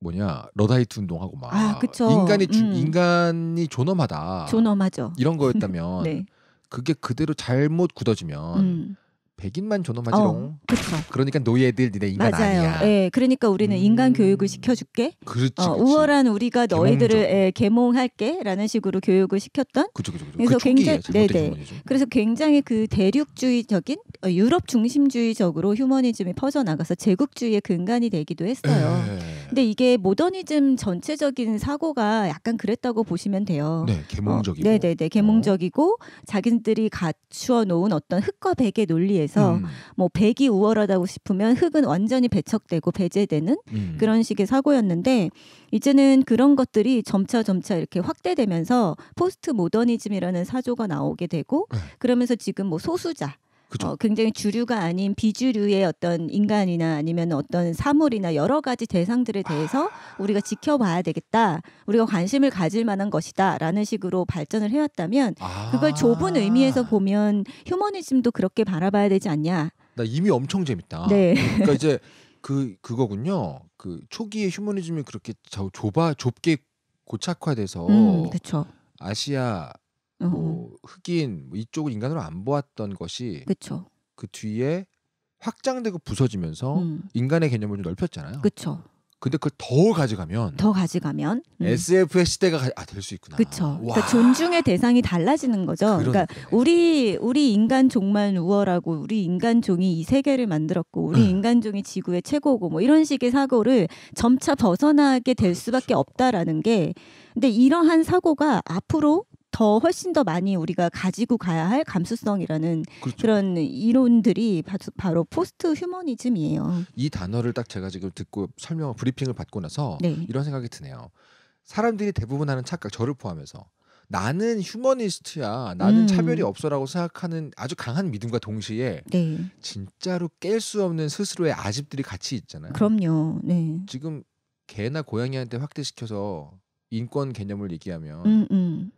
뭐냐 러다이트 운동하고 막 아, 인간이 주, 음. 인간이 존엄하다. 존엄하죠. 이런 거였다면 네. 그게 그대로 잘못 굳어지면 음. 백인만 존엄하지롱. 어, 그렇죠. 그러니까 노예들 니네 인간 맞아요. 아니야. 예, 그러니까 우리는 음... 인간 교육을 시켜줄게. 그렇지, 어, 그렇지. 우월한 우리가 너희들을 예, 계몽할게라는 식으로 교육을 시켰던. 그쵸, 그쵸, 그쵸. 그래서 그 굉장히 네네. 그래서 굉장히 그 대륙주의적인 어, 유럽 중심주의적으로 휴머니즘이 퍼져 나가서 제국주의의 근간이 되기도 했어요. 에이. 예. 근데 이게 모더니즘 전체적인 사고가 약간 그랬다고 보시면 돼요. 네, 계몽적이고. 어, 네네네, 계몽적이고 어. 자기들이 갖추어 놓은 어떤 흙과 백의 논리에서 음. 뭐 백이 우월하다고 싶으면 흙은 완전히 배척되고 배제되는 음. 그런 식의 사고였는데 이제는 그런 것들이 점차 점차 이렇게 확대되면서 포스트 모더니즘이라는 사조가 나오게 되고 네. 그러면서 지금 뭐 소수자 그쵸. 어, 굉장히 주류가 아닌 비주류의 어떤 인간이나 아니면 어떤 사물이나 여러 가지 대상들에 대해서 아... 우리가 지켜봐야 되겠다. 우리가 관심을 가질 만한 것이다라는 식으로 발전을 해왔다면 아... 그걸 좁은 의미에서 보면 휴머니즘도 그렇게 바라봐야 되지 않냐. 나 이미 엄청 재밌다. 네. 그러니까 이제 그 그거군요. 그 초기에 휴머니즘이 그렇게 좁아 좁게 고착화돼서 음, 그렇죠. 아시아 뭐 흑인 뭐 이쪽을 인간으로 안 보았던 것이 그쵸. 그 뒤에 확장되고 부서지면서 음. 인간의 개념을 좀 넓혔잖아요. 그렇 근데 그걸 더 가져가면 더 가져가면 음. SF의 시대가 아, 될수 있구나. 그렇죠. 그러니까 존중의 대상이 달라지는 거죠. 그러니까 우리 우리 인간 종만 우월하고 우리 인간 종이 이 세계를 만들었고 우리 응. 음. 인간 종이 지구의 최고고 뭐 이런 식의 사고를 점차 벗어나게 될 수밖에 없다라는 게 근데 이러한 사고가 앞으로 더 훨씬 더 많이 우리가 가지고 가야 할 감수성이라는 그렇죠. 그런 이론들이 바로 포스트 휴머니즘이에요. 이 단어를 딱 제가 지금 듣고 설명 브리핑을 받고 나서 네. 이런 생각이 드네요. 사람들이 대부분 하는 착각 저를 포함해서 나는 휴머니스트야 나는 음. 차별이 없어라고 생각하는 아주 강한 믿음과 동시에 네. 진짜로 깰 수 없는 스스로의 아집들이 같이 있잖아요 그럼요 네. 지금 개나 고양이한테 확대시켜서 인권 개념을 얘기하면 음, 음.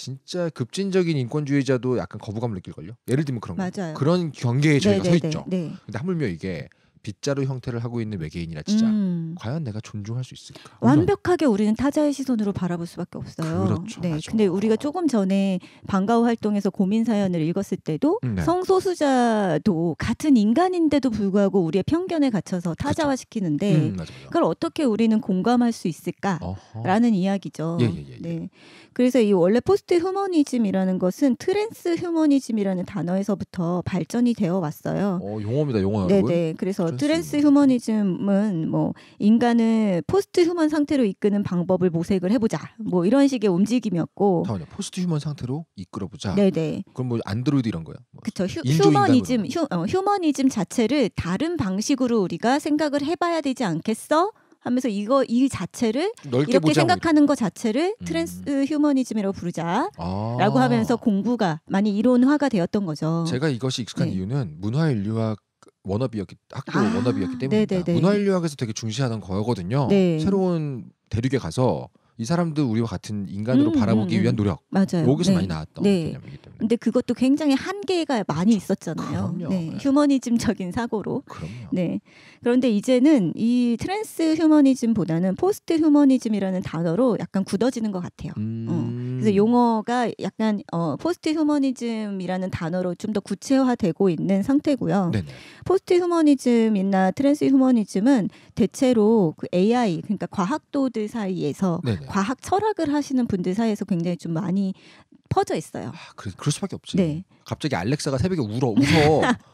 진짜 급진적인 인권주의자도 약간 거부감을 느낄걸요. 예를 들면 그런 맞아요. 거. 그런 경계에 저희가 서 네네네. 네, 네. 있죠. 네. 근데 하물며 이게 빗자루 형태를 하고 있는 외계인이라 치자 음. 과연 내가 존중할 수 있을까? 완벽하게 우리는 타자의 시선으로 바라볼 수밖에 없어요. 그렇죠. 네, 맞아. 근데 우리가 조금 전에 방과후 활동에서 고민 사연을 읽었을 때도 음, 네. 성소수자도 같은 인간인데도 불구하고 우리의 편견에 갇혀서 그렇죠. 타자화시키는데 음, 그걸 어떻게 우리는 공감할 수 있을까라는 어허. 이야기죠. 예, 예, 예, 예, 네, 그래서 이 원래 포스트 휴머니즘이라는 것은 트랜스 휴머니즘이라는 단어에서부터 발전이 되어 왔어요. 어, 용어입니다, 용어. 네, 네. 그래서 트랜스 휴머니즘은 뭐 인간을 포스트 휴먼 상태로 이끄는 방법을 모색을 해보자. 뭐 이런 식의 움직임이었고. 잠깐만요. 포스트 휴먼 상태로 이끌어보자. 네네. 그럼 뭐 안드로이드 이런 거야. 뭐 그렇죠. 휴머니즘 휴, 어, 휴머니즘 자체를 다른 방식으로 우리가 생각을 해봐야 되지 않겠어? 하면서 이거 이 자체를 이렇게 생각하는 것 자체를 음. 트랜스 휴머니즘이라고 부르자라고 아. 하면서 공부가 많이 이론화가 되었던 거죠. 제가 이것이 익숙한 네. 이유는 문화 인류학 워너비였기 학교 아, 워너비였기 때문에 문화인류학에서 되게 중시하는 거거든요. 네. 새로운 대륙에 가서 이사람들 우리와 같은 인간으로 음, 음 바라보기 음, 위한 노력 맞아요. 여기서 네. 많이 나왔던 네. 개념이기 때문에. 근데 그것도 굉장히 한계가 많이 그렇죠. 있었잖아요. 그럼요. 네. 네. 휴머니즘적인 사고로. 그럼요. 네. 그런데 이제는 이 트랜스 휴머니즘보다는 포스트 휴머니즘이라는 단어로 약간 굳어지는 것 같아요. 음. 어. 그래서 음. 용어가 약간 어, 포스트 휴머니즘이라는 단어로 좀 더 구체화되고 있는 상태고요. 네네. 포스트 휴머니즘이나 트랜스 휴머니즘은 대체로 그 AI 그러니까 과학도들 사이에서 네네. 과학 철학을 하시는 분들 사이에서 굉장히 좀 많이 퍼져 있어요. 아, 그 그럴 수밖에 없지. 네. 갑자기 알렉사가 새벽에 울어 웃어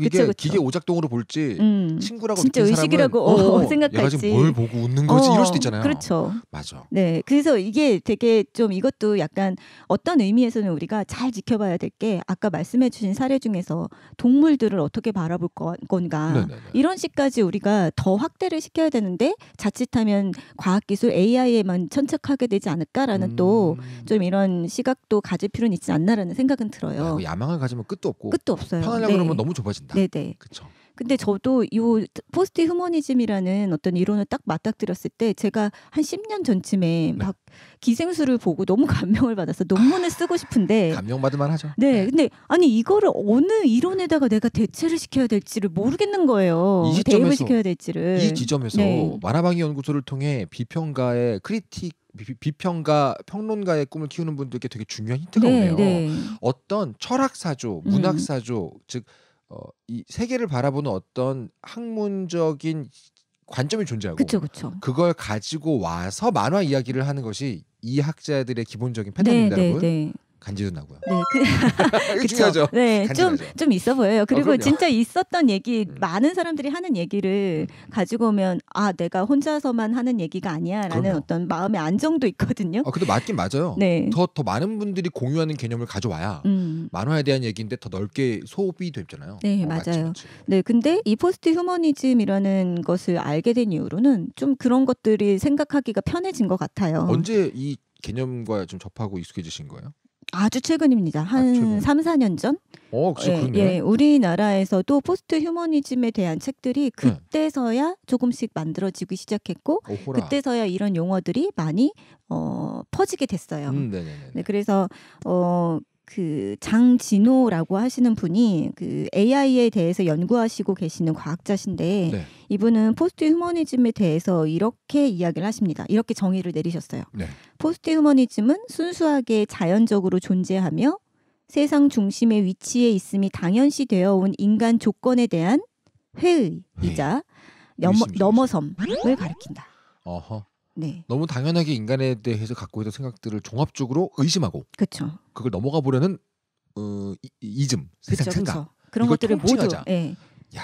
이게 그쵸, 그쵸. 기계 오작동으로 볼지 음, 친구라고 진짜 의식이라고 어, 어, 생각할지 얘가 지금 뭘 보고 웃는 거지 어, 이럴 수도 있잖아요. 그렇죠. 맞아. 네, 그래서 이게 되게 좀 이것도 약간 어떤 의미에서는 우리가 잘 지켜봐야 될 게 아까 말씀해주신 사례 중에서 동물들을 어떻게 바라볼 건가 네네네. 이런 식까지 우리가 더 확대를 시켜야 되는데 자칫하면 과학기술 AI에만 천착하게 되지 않을까라는 음. 또좀 이런 시각도 가질 필요는 있지 않나라는 생각은 들어요. 그 야망을 가지면 끝도 없고 끝도 없어요. 편하려 네. 그러면 너무 너무 좁아진다. 네네. 그렇죠. 근데 저도 이 포스트 휴머니즘이라는 어떤 이론을 딱 맞닥뜨렸을 때 제가 한 10년 전쯤에 네. 막 기생수를 보고 너무 감명을 받아서 논문을 쓰고 싶은데 감명 받을만 하죠. 네. 네. 근데 아니 이거를 어느 이론에다가 내가 대체를 시켜야 될지를 모르겠는 거예요. 대입을 시켜야 될지를. 이 지점에서 네. 만화방위 연구소를 통해 비평가의 크리틱 비, 평가 평론가의 꿈을 키우는 분들께 되게 중요한 힌트가 네, 오네요. 네. 어떤 철학사조, 문학사조, 음. 즉 어, 이 세계를 바라보는 어떤 학문적인 관점이 존재하고 그쵸, 그쵸. 그걸 가지고 와서 만화 이야기를 하는 것이 이 학자들의 기본적인 패턴입니다, 네, 네 여러분. 네, 네. 간지도 나고요. 네, 그, 중요죠 네, 좀 좀 있어 보여요. 그리고 어, 진짜 있었던 얘기 음. 많은 사람들이 하는 얘기를 음. 가지고 오면 아 내가 혼자서만 하는 얘기가 아니야라는 그럼요. 어떤 마음의 안정도 있거든요. 아, 근데 맞긴 맞아요. 네, 더더 많은 분들이 공유하는 개념을 가져와야 음. 만화에 대한 얘기인데 더 넓게 소비됐잖아요 네, 어, 맞아요. 맞지, 맞지. 네, 근데 이 포스트 휴머니즘이라는 것을 알게 된 이후로는 좀 그런 것들이 생각하기가 편해진 것 같아요. 언제 이 개념과 좀 접하고 익숙해지신 거예요? 아주 최근입니다. 한 아, 최근. 3, 4년 전? 어, 예, 그렇네. 예, 우리나라에서도 포스트 휴머니즘에 대한 책들이 네. 그때서야 조금씩 만들어지기 시작했고 오호라. 그때서야 이런 용어들이 많이 어, 퍼지게 됐어요. 음, 네, 그래서 어그 장진호라고 하시는 분이 그 AI에 대해서 연구하시고 계시는 과학자신데 네. 이분은 포스트 휴머니즘에 대해서 이렇게 이야기를 하십니다. 이렇게 정의를 내리셨어요. 네. 포스트 휴머니즘은 순수하게 자연적으로 존재하며 세상 중심의 위치에 있음이 당연시 되어 온 인간 조건에 대한 회의이자 네. 넘어, 넘어섬을 가리킨다. 어허. 네. 너무 당연하게 인간에 대해서 갖고 있던 생각들을 종합적으로 의심하고 그쵸. 그걸 넘어가 보려는 어, 이, 이, 이즘, 세상 그쵸, 생각 그쵸. 그런 것들을 통칭하자. 모두 예. 야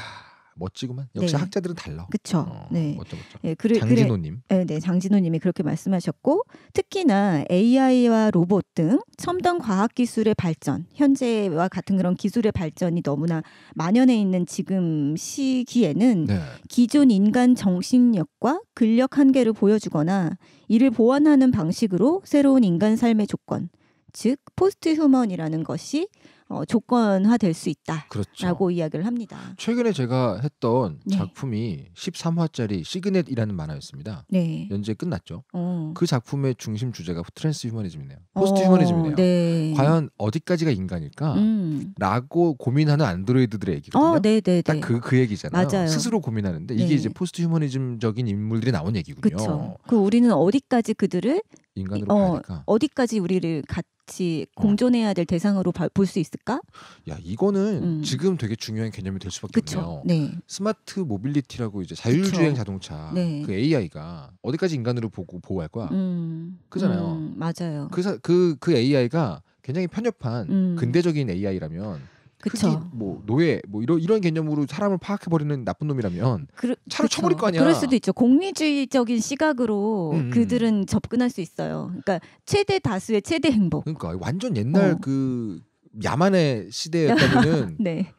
멋지구만. 역시 네. 학자들은 달라. 그렇 어, 네. 멋져 멋져. 예, 그래, 장진호님. 그래, 예, 네, 장진호님이 그렇게 말씀하셨고 특히나 AI와 로봇 등 첨단 과학 기술의 발전, 현재와 같은 그런 기술의 발전이 너무나 만연해 있는 지금 시기에는 네. 기존 인간 정신력과 근력 한계를 보여주거나 이를 보완하는 방식으로 새로운 인간 삶의 조건, 즉 포스트 휴먼이라는 것이 어, 조건화 될 수 있다라고 그렇죠. 이야기를 합니다. 최근에 제가 했던 네. 작품이 13화짜리 시그넷이라는 만화였습니다. 네. 연재 끝났죠. 어. 그 작품의 중심 주제가 트랜스 휴머니즘이네요. 포스트 어, 휴머니즘이네요. 네. 과연 어디까지가 인간일까? 음. 라고 고민하는 안드로이드들의 얘기거든요. 어, 네, 네, 네. 딱그그 그 얘기잖아요. 맞아요. 스스로 고민하는데 이게 이제 포스트 휴머니즘적인 인물들이 나온 얘기군요. 그렇죠. 그 우리는 어디까지 그들을 인간으로 어, 가니까 어디까지 우리를 같이 어. 공존해야 될 대상으로 볼 수 있을까? 야 이거는 음. 지금 되게 중요한 개념이 될 수밖에 그쵸? 없네요. 네. 스마트 모빌리티라고 이제 자율주행 그쵸? 자동차 네. 그 AI가 어디까지 인간으로 보고 보호할 거야? 음. 그잖아요. 음, 맞아요. 그그 그, 그 AI가 굉장히 편협한 음. 근대적인 AI라면 흑인, 뭐 노예, 뭐 이런 이런 개념으로 사람을 파악해 버리는 나쁜 놈이라면 그르, 차로 그쵸. 쳐버릴 거 아니야. 그럴 수도 있죠. 공리주의적인 시각으로 음, 음. 그들은 접근할 수 있어요. 그러니까 최대 다수의 최대 행복. 그러니까 완전 옛날 어. 그 야만의 시대였다면은 네.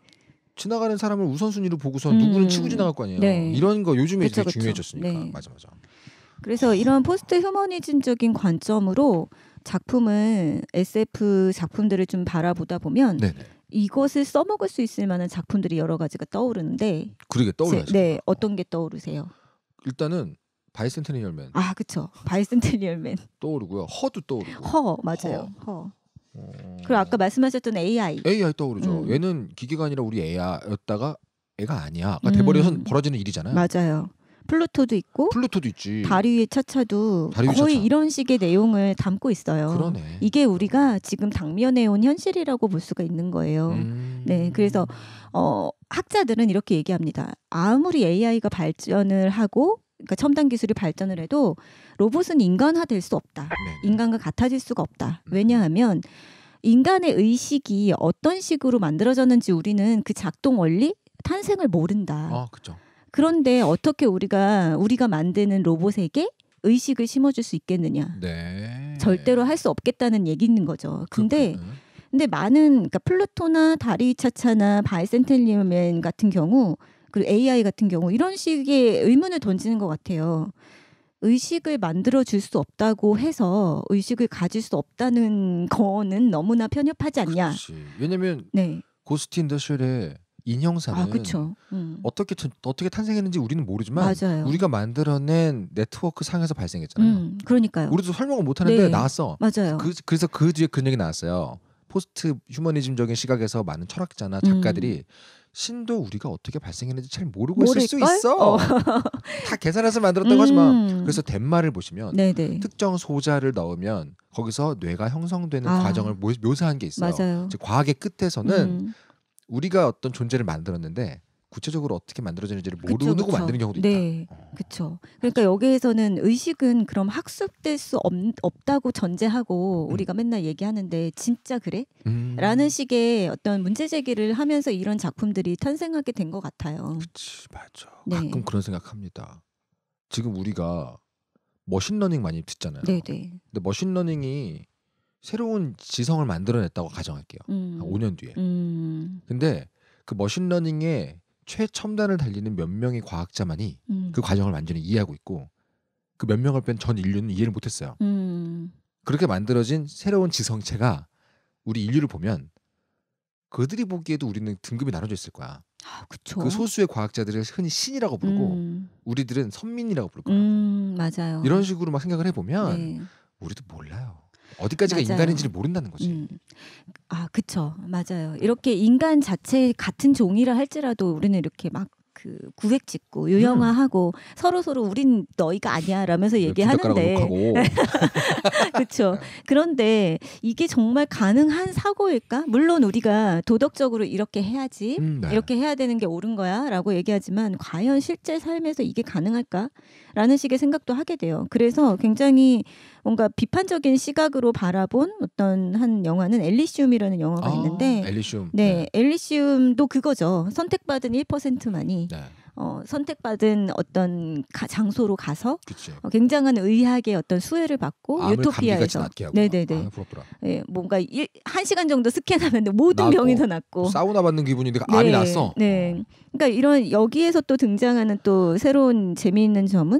지나가는 사람을 우선순위로 보고서 음. 누구는 치고 지나갈 거 아니에요. 네. 이런 거 요즘에 그쵸, 되게 그쵸. 중요해졌으니까 네. 맞아 맞아. 그래서 이런 포스트 휴머니즘적인 관점으로 작품을 SF 작품들을 좀 바라보다 보면 네네. 이것을 써먹을 수 있을 만한 작품들이 여러 가지가 떠오르는데 그러게 떠오르세요. 네, 어떤 게 떠오르세요? 일단은 바이센트리얼맨 아, 그렇죠. 바이센테니얼맨. 떠오르고요. 허도 떠오르고. 허, 맞아요. 허. 허. 어. 그리고 아까 말씀하셨던 AI. AI 떠오르죠. 음. 얘는 기계가 아니라 우리 애야였다가 애가 아니야. 아 음. 그러니까 돼버려서 벌어지는 일이잖아요. 맞아요. 플루토도 있고 플루토도 있지. 다리 위의 차차도 다리 거의 차차. 이런 식의 내용을 담고 있어요. 그러네. 이게 우리가 지금 당면해 온 현실이라고 볼 수가 있는 거예요. 음. 네, 그래서 어, 학자들은 이렇게 얘기합니다. 아무리 AI가 발전을 하고 그러니까 첨단 기술이 발전을 해도 로봇은 인간화될 수 없다. 인간과 같아질 수가 없다. 음. 왜냐하면 인간의 의식이 어떤 식으로 만들어졌는지 우리는 그 작동 원리 탄생을 모른다. 아, 그렇죠. 그런데 어떻게 우리가 우리가 만드는 로봇에게 의식을 심어줄 수 있겠느냐? 네. 절대로 할 수 없겠다는 얘기 있는 거죠. 근데 그렇구나. 근데 많은 그러니까 플루토나 다리차차나 바이센텔리맨 같은 경우 그리고 AI 같은 경우 이런 식의 의문을 던지는 것 같아요. 의식을 만들어 줄 수 없다고 해서 의식을 가질 수 없다는 거는 너무나 편협하지 않냐. 그렇지. 왜냐면 네. 고스트 인더셜에 인형사는 아, 그쵸. 음. 어떻게 어떻게 탄생했는지 우리는 모르지만 맞아요. 우리가 만들어낸 네트워크 상에서 발생했잖아요. 음, 그러니까요. 우리도 설명을 못 하는데 네. 나왔어. 맞아요. 그, 그래서 그 뒤에 그런 얘기 나왔어요. 포스트 휴머니즘적인 시각에서 많은 철학자나 작가들이 음. 신도 우리가 어떻게 발생했는지 잘 모르고 모를걸? 있을 수 있어. 어. 다 계산해서 만들었다고 음. 하지만 그래서 덴마를 보시면 네네. 특정 소자를 넣으면 거기서 뇌가 형성되는 아. 과정을 묘사한 게 있어요. 맞아요. 과학의 끝에서는 음. 우리가 어떤 존재를 만들었는데 구체적으로 어떻게 만들어지는지를 모르고 그쵸, 그쵸. 만드는 경우도 네. 있다. 어. 그렇죠. 그러니까 여기에서는 의식은 그럼 학습될 수 없, 없다고 전제하고 음. 우리가 맨날 얘기하는데 진짜 그래? 음. 라는 식의 어떤 문제 제기를 하면서 이런 작품들이 탄생하게 된 것 같아요. 그렇지, 맞아. 네. 가끔 그런 생각합니다. 지금 우리가 머신러닝 많이 듣잖아요. 네네. 네. 근데 머신러닝이 새로운 지성을 만들어냈다고 가정할게요. 음. 한 5년 뒤에. 음. 근데 그 머신러닝의 최첨단을 달리는 몇 명의 과학자만이 음. 그 과정을 완전히 이해하고 있고 그 몇 명을 뺀 전 인류는 이해를 못했어요. 음. 그렇게 만들어진 새로운 지성체가 우리 인류를 보면 그들이 보기에도 우리는 등급이 나눠져 있을 거야. 아, 그 소수의 과학자들을 흔히 신이라고 부르고 음. 우리들은 선민이라고 부를 거야 음, 맞아요. 이런 식으로 막 생각을 해보면 네. 우리도 몰라요. 어디까지가 맞아요. 인간인지를 모른다는 거지. 음. 아, 그쵸. 맞아요. 이렇게 인간 자체 같은 종이라 할지라도 우리는 이렇게 막 그 구획 짓고 음. 유형화하고 음. 서로 서로 우린 너희가 아니야라면서 얘기하는데 그렇죠. 그런데 이게 정말 가능한 사고일까? 물론 우리가 도덕적으로 이렇게 해야지, 음, 네. 이렇게 해야 되는 게 옳은 거야라고 얘기하지만 과연 실제 삶에서 이게 가능할까? 라는 식의 생각도 하게 돼요. 그래서 굉장히 뭔가 비판적인 시각으로 바라본 어떤 한 영화는 엘리시움이라는 영화가 아, 있는데 엘리시움. 네, 네. 엘리시움도 그거죠. 선택받은 1%만이 네. 어, 선택받은 어떤 가, 장소로 가서 어, 굉장한 의학의 어떤 수혜를 받고 유토피아에서 네 네네 아, 네, 뭔가 일, 한 시간 정도 스캔하면 모든 병이 더 낫고 사우나 받는 기분인데 그 네, 암이 났어. 네, 그러니까 이런 여기에서 또 등장하는 또 새로운 재미있는 점은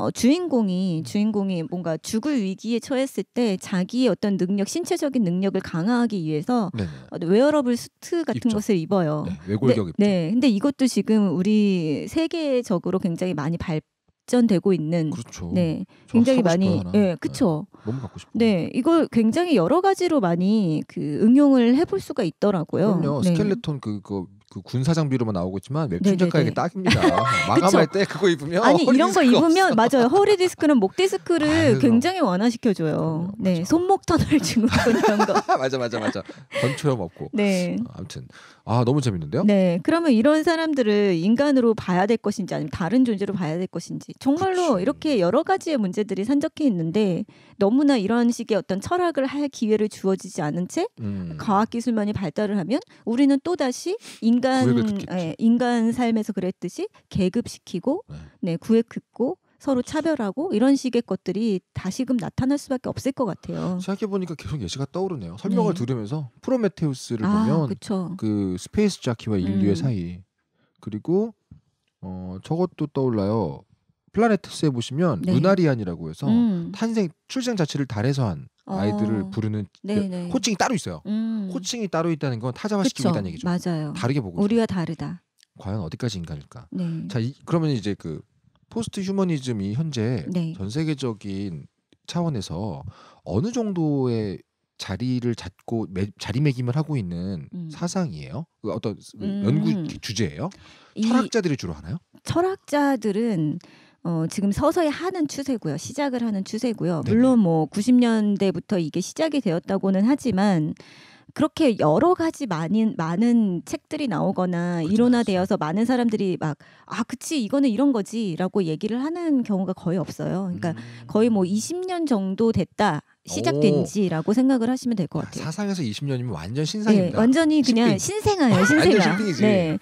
어, 주인공이 주인공이 뭔가 죽을 위기에 처했을 때 자기의 어떤 능력, 신체적인 능력을 강화하기 위해서 네. 어, 네 웨어러블 수트 같은 입죠. 것을 입어요. 네, 외골격 네, 입죠. 네, 근데 이것도 지금 우리 세계적으로 굉장히 많이 발되고 있는 그렇죠. 네 굉장히 많이 싶네 예, 그쵸 네, 갖고 네 이걸 굉장히 여러 가지로 많이 그 응용을 해볼 수가 있더라고요 그럼요 네. 스켈레톤 그, 그그 군사 장비로만 나오고 있지만 웹툰 작가에게 딱입니다. 마감할 때 그거 입으면 아니 이런 거 입으면 없어. 맞아요. 허리 디스크는 목 디스크를 아유, 굉장히 완화시켜 줘요. 어, 네, 손목 터널 증후군 이런 거. 맞아 맞아 맞아. 건초염 없고. 네. 아무튼 아 너무 재밌는데요? 네. 그러면 이런 사람들을 인간으로 봐야 될 것인지 아니면 다른 존재로 봐야 될 것인지 정말로 그치. 이렇게 여러 가지의 문제들이 산적해 있는데 너무나 이런 식의 어떤 철학을 할 기회를 주어지지 않은 채 음. 과학 기술만이 발달을 하면 우리는 또 다시 인간 예, 인간 삶에서 그랬듯이 계급시키고 네, 네 구획 긋고 서로 차별하고 이런 식의 것들이 다시금 나타날 수밖에 없을 것 같아요. 생각해 보니까 계속 예시가 떠오르네요. 설명을 네. 들으면서 프로메테우스를 아, 보면 그쵸. 그 스페이스 자키와 음. 인류의 음. 사이 그리고 어 저것도 떠올라요. 플라네트스에 보시면 네. 루나리안이라고 해서 음. 탄생 출생 자체를 달에서 한 어. 아이들을 어. 부르는 그 네네. 호칭이 따로 있어요. 음. 호칭이 따로 있다는 건타자화시키다는 얘기죠. 맞아요. 다르게 보고 우리와 있어요. 다르다. 과연 어디까지 인간일까? 네. 자, 이, 그러면 이제 그 포스트 휴머니즘이 현재 네. 전 세계적인 차원에서 어느 정도의 자리를 잡고 매, 자리매김을 하고 있는 음. 사상이에요? 그 어떤 그 음. 연구 주제예요? 철학자들이 주로 하나요? 철학자들은 어, 지금 서서히 하는 추세고요. 시작을 하는 추세고요. 물론 뭐 90년대부터 이게 시작이 되었다고는 하지만 그렇게 여러 가지 많은 많은 책들이 나오거나 그렇죠. 이론화되어서 그렇죠. 많은 사람들이 막아 그치 이거는 이런 거지라고 얘기를 하는 경우가 거의 없어요. 그러니까 음. 거의 뭐 20년 정도 됐다 시작된 지라고 생각을 하시면 될것 아, 같아요. 사상에서 20년이면 완전 네, 신상입니다. 네, 완전히 그냥 신생아예요, 신생아. 네. 음.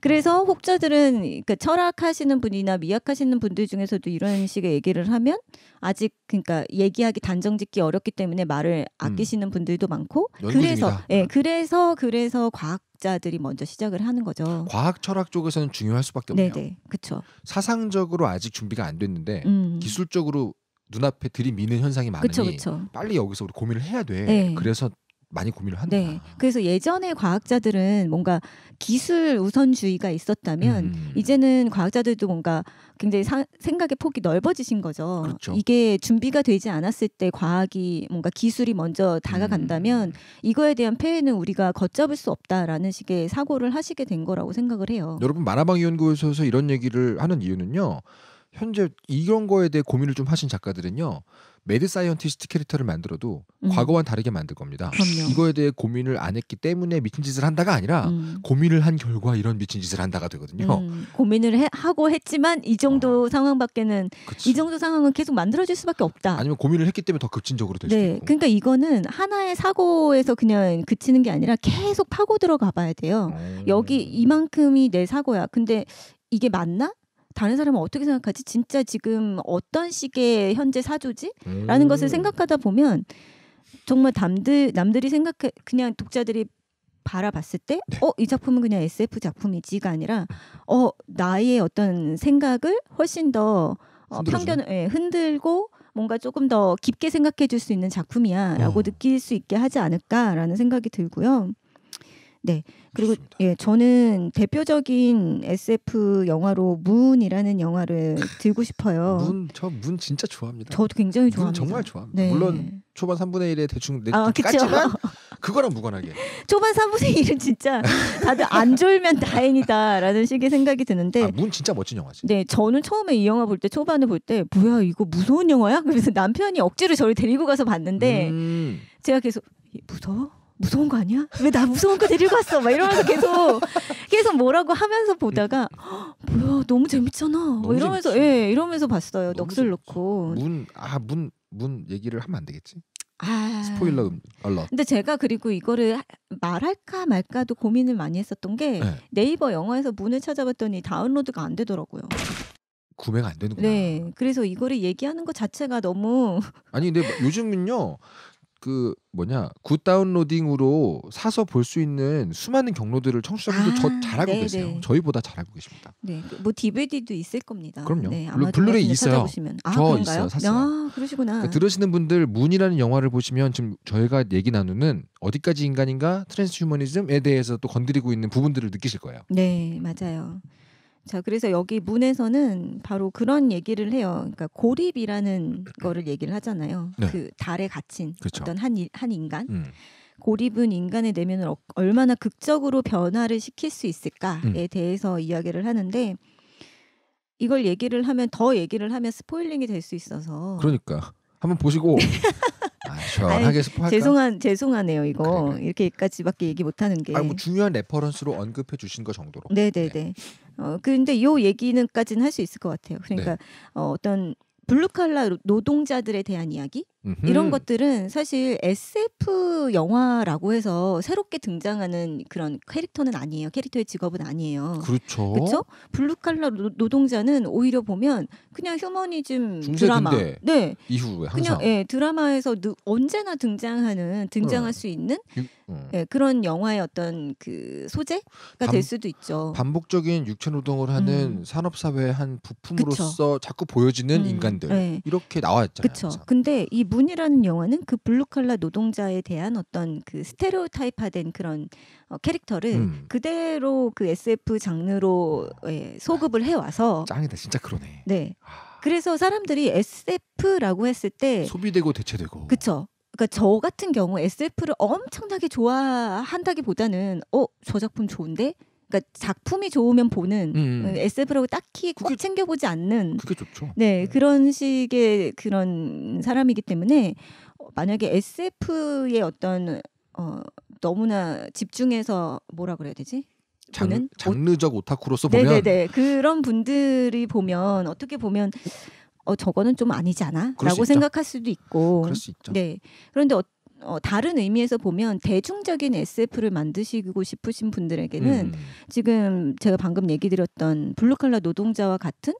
그래서 혹자들은 그러니까 철학하시는 분이나 미학하시는 분들 중에서도 이런 식의 얘기를 하면 아직 그러니까 얘기하기 단정짓기 어렵기 때문에 말을 음. 아끼시는 음. 분들도 많고 그래서 예 네, 그래서 그래서 과학자들이 먼저 시작을 하는 거죠. 과학 철학 쪽에서는 중요할 수밖에 네, 없네요. 네 그렇죠. 사상적으로 아직 준비가 안 됐는데 음. 기술적으로 눈앞에 들이미는 현상이 많으니 그쵸, 그쵸. 빨리 여기서 우리 고민을 해야 돼. 네. 그래서 많이 고민을 한다. 네. 그래서 예전에 과학자들은 뭔가 기술 우선주의가 있었다면 음. 이제는 과학자들도 뭔가 굉장히 사, 생각의 폭이 넓어지신 거죠. 그렇죠. 이게 준비가 되지 않았을 때 과학이 뭔가 기술이 먼저 다가간다면 음. 이거에 대한 폐해는 우리가 걷잡을 수 없다라는 식의 사고를 하시게 된 거라고 생각을 해요. 여러분 만화방 연구소에서 이런 얘기를 하는 이유는요. 현재 이런 거에 대해 고민을 좀 하신 작가들은요. 매드 사이언티스트 캐릭터를 만들어도 음. 과거와는 다르게 만들 겁니다. 그럼요. 이거에 대해 고민을 안 했기 때문에 미친 짓을 한다가 아니라 음. 고민을 한 결과 이런 미친 짓을 한다가 되거든요. 음. 고민을 해, 하고 했지만 이 정도 어. 상황밖에는 그치. 이 정도 상황은 계속 만들어질 수밖에 없다. 아니면 고민을 했기 때문에 더 급진적으로 될 네. 수도 있고. 그러니까 이거는 하나의 사고에서 그냥 그치는 게 아니라 계속 파고 들어가 봐야 돼요. 어. 여기 이만큼이 내 사고야. 근데 이게 맞나? 다른 사람은 어떻게 생각하지? 진짜 지금 어떤 식의 현재 사조지?라는 음. 것을 생각하다 보면 정말 남들 남들이 생각해 그냥 독자들이 바라봤을 때, 네. 어, 이 작품은 그냥 SF 작품이지가 아니라, 어, 나의 어떤 생각을 훨씬 더 어, 편견을 예, 흔들고 뭔가 조금 더 깊게 생각해 줄 수 있는 작품이야 라고 어. 느낄 수 있게 하지 않을까라는 생각이 들고요. 네. 그리고 좋습니다. 예, 저는 대표적인 SF 영화로 문이라는 영화를 들고 싶어요. 문, 저 문 진짜 좋아합니다. 저도 굉장히 좋아합니다. 정말 좋아합니다. 네. 물론 초반 3분의 1에 대충 내지만 아, 그거랑 무관하게. 초반 3분의 1은 진짜 다들 안 졸면 다행이다라는 식의 생각이 드는데 아, 문 진짜 멋진 영화지. 네, 저는 처음에 이 영화 볼 때 초반에 볼 때 뭐야 이거 무서운 영화야? 그래서 남편이 억지로 저를 데리고 가서 봤는데 음. 제가 계속 무서워? 무서운 거 아니야? 왜 나 무서운 거 데리고 왔어? 막 이러면서 계속 계속 뭐라고 하면서 보다가 음. 뭐야 너무 재밌잖아. 너무 이러면서 재밌지. 예 이러면서 봤어요. 넋을 놓고 문 아 문문 아, 얘기를 하면 안 되겠지? 아... 스포일러 알러 음, 근데 제가 그리고 이거를 말할까 말까도 고민을 많이 했었던 게 네. 이버 영화에서 문을 찾아봤더니 다운로드가 안 되더라고요. 구매가 안 되는구나. 네, 그래서 이거를 얘기하는 것 자체가 너무 아니 근데 요즘은요 그 뭐냐 굿 다운로딩으로 사서 볼 수 있는 수많은 경로들을 청취자분들 아, 저 잘하고 네네. 계세요. 네. 저희보다 잘하고 계십니다. 네, 뭐 DVD도 있을 겁니다. 그럼요. 네, 물론 블루레이 있어요. 찾아보시면. 아, 저 그런가요? 있어요. 샀어요. 아, 그러시구나. 그러니까 들으시는 분들 문이라는 영화를 보시면 지금 저희가 얘기 나누는 어디까지 인간인가 트랜스휴머니즘에 대해서 또 건드리고 있는 부분들을 느끼실 거예요. 네, 맞아요. 자, 그래서 여기 문에서는 바로 그런 얘기를 해요. 그러니까 고립이라는 네. 거를 얘기를 하잖아요. 네. 그 달에 갇힌 그쵸. 그렇죠. 어떤 한, 한 인간. 음. 고립은 인간의 내면을 어, 얼마나 극적으로 변화를 시킬 수 음. 있을까에 음. 대해서 이야기를 하는데 이걸 얘기를 하면 더 얘기를 하면 스포일링이 될 수 있어서 그러니까 한번 보시고 아, 시원하게 스포할까? 죄송한 죄송하네요 이거 그래. 이렇게까지밖에 얘기 못하는 게. 아뭐 중요한 레퍼런스로 언급해 주신 거 정도로. 네네네. 네. 어 근데 요 얘기는까지는 할 수 있을 것 같아요. 그러니까 네. 어, 어떤 블루칼라 노동자들에 대한 이야기 음흠. 이런 것들은 사실 SF 영화라고 해서 새롭게 등장하는 그런 캐릭터는 아니에요. 캐릭터의 직업은 아니에요. 그렇죠. 그렇죠? 블루 칼라 노동자는 오히려 보면 그냥 휴머니즘 드라마 네. 이후에 항상 그냥 예, 드라마에서 누, 언제나 등장하는 등장할 음. 수 있는 어. 예, 그런 영화의 어떤 그 소재가 반, 될 수도 있죠. 반복적인 육체 노동을 하는 음. 산업 사회의 한 부품으로서 그쵸. 자꾸 보여지는 음. 인간들 네. 이렇게 나왔잖아요. 그렇죠. 근데 이 문이라는 영화는 그 블루칼라 노동자에 대한 어떤 그 스테레오타입화된 그런 어, 캐릭터를 음. 그대로 그 SF 장르로 예, 소급을 아, 해 와서 짱이다 진짜 그러네. 네. 아. 그래서 사람들이 SF라고 했을 때 소비되고 대체되고 그쵸 그러니까 저 같은 경우 SF를 엄청나게 좋아한다기보다는 어 저 작품 좋은데 그러니까 작품이 좋으면 보는 음. SF라고 음. 그 딱히 꼭 그게, 챙겨보지 않는 그게 좋죠. 네, 네, 그런 식의 그런 사람이기 때문에 어, 만약에 SF의 어떤 어, 너무나 집중해서 뭐라 그래야 되지? 장, 장르적 오타쿠로서 네, 네, 보면 네네네 그런 분들이 보면 어떻게 보면 어 저거는 좀 아니지 않아라고 생각할 수도 있고 그럴 수 있죠. 네 그런데 어, 떤 어, 다른 의미에서 보면 대중적인 SF를 만드시고 싶으신 분들에게는 음. 지금 제가 방금 얘기 드렸던 블루칼라 노동자와 같은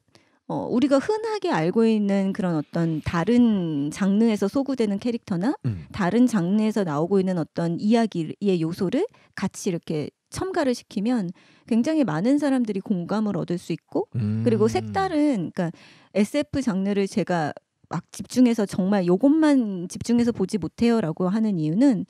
어, 우리가 흔하게 알고 있는 그런 어떤 다른 장르에서 소구되는 캐릭터나 음. 다른 장르에서 나오고 있는 어떤 이야기의 요소를 같이 이렇게 첨가를 시키면 굉장히 많은 사람들이 공감을 얻을 수 있고 음. 그리고 색다른 그러니까 SF 장르를 제가 막 집중해서 정말 요것만 집중해서 보지 못해요라고 하는 이유는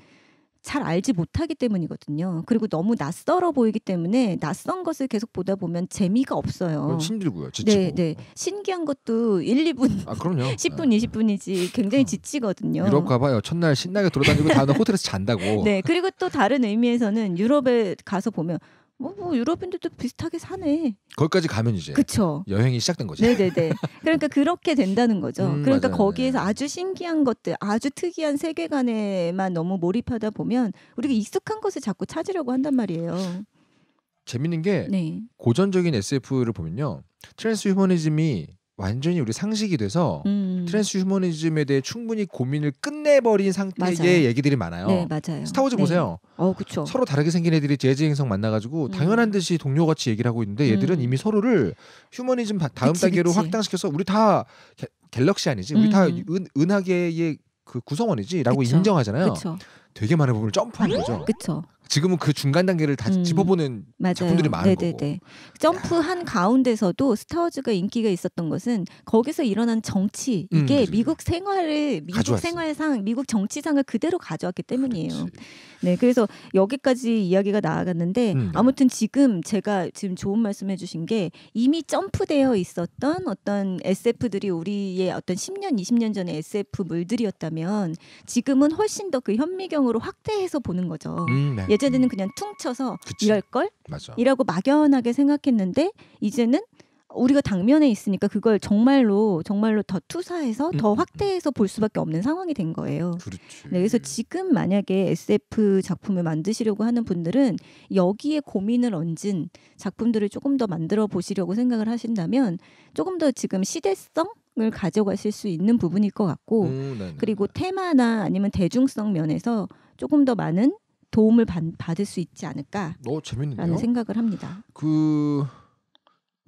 잘 알지 못하기 때문이거든요. 그리고 너무 낯설어 보이기 때문에 낯선 것을 계속 보다 보면 재미가 없어요. 힘들고요. 지치고. 네, 네. 어. 신기한 것도 1, 2분. 아, 그럼요. 10분, 20분이지 굉장히 어. 지치거든요. 유럽 가봐요. 첫날 신나게 돌아다니고 다음 호텔에서 잔다고. 네. 그리고 또 다른 의미에서는 유럽에 가서 보면 뭐, 뭐 유럽인들도 비슷하게 사네. 거기까지 가면 이제 그쵸. 여행이 시작된 거죠. 네네네. 그러니까 그렇게 된다는 거죠. 음, 그러니까 맞아요. 거기에서 네. 아주 신기한 것들, 아주 특이한 세계관에만 너무 몰입하다 보면 우리가 익숙한 것을 자꾸 찾으려고 한단 말이에요. 재밌는 게 네. 고전적인 SF를 보면요, 트랜스 휴머니즘이 완전히 우리 상식이 돼서 음. 트랜스 휴머니즘에 대해 충분히 고민을 끝내버린 상태의 맞아요. 얘기들이 많아요. 네, 맞아요. 스타워즈 네. 보세요. 어, 그쵸. 서로 다르게 생긴 애들이 재즈 행성 만나가지고 음. 당연한 듯이 동료같이 얘기를 하고 있는데 얘들은 음. 이미 서로를 휴머니즘 다음 그치, 단계로 그치. 확장시켜서 우리 다 갤, 갤럭시 아니지? 우리 음, 다 음. 은, 은하계의 그 구성원이지라고 인정하잖아요. 그쵸. 되게 많은 부분을 점프한 음. 거죠. 그렇죠. 지금은 그 중간 단계를 다 음, 짚어보는 맞아요. 작품들이 많은 네네네. 거고. 점프 한 가운데서도 스타워즈가 인기가 있었던 것은 거기서 일어난 정치 음, 이게 음, 미국 생활을 미국 가져왔어. 생활상 미국 정치상을 그대로 가져왔기 때문이에요. 그렇지. 네, 그래서 여기까지 이야기가 나아갔는데 음. 네. 아무튼 지금 제가 지금 좋은 말씀해주신 게 이미 점프되어 있었던 어떤 SF들이 우리의 어떤 10년, 20년 전의 SF 물들이었다면 지금은 훨씬 더 그 현미경으로 확대해서 보는 거죠. 음, 네. 예전에는 음. 그냥 퉁쳐서 그치. 이럴 걸, 맞아. 이라고 막연하게 생각했는데 이제는 우리가 당면에 있으니까 그걸 정말로 정말로 더 투사해서 음, 더 음, 음. 확대해서 볼 수밖에 없는 상황이 된 거예요. 그렇지. 네, 그래서 지금 만약에 SF 작품을 만드시려고 하는 분들은 여기에 고민을 얹은 작품들을 조금 더 만들어 보시려고 생각을 하신다면 조금 더 지금 시대성 을 가져가실 수 있는 부분일 것 같고 음, 그리고 테마나 아니면 대중성 면에서 조금 더 많은 도움을 받, 받을 수 있지 않을까라는 생각을 합니다. 그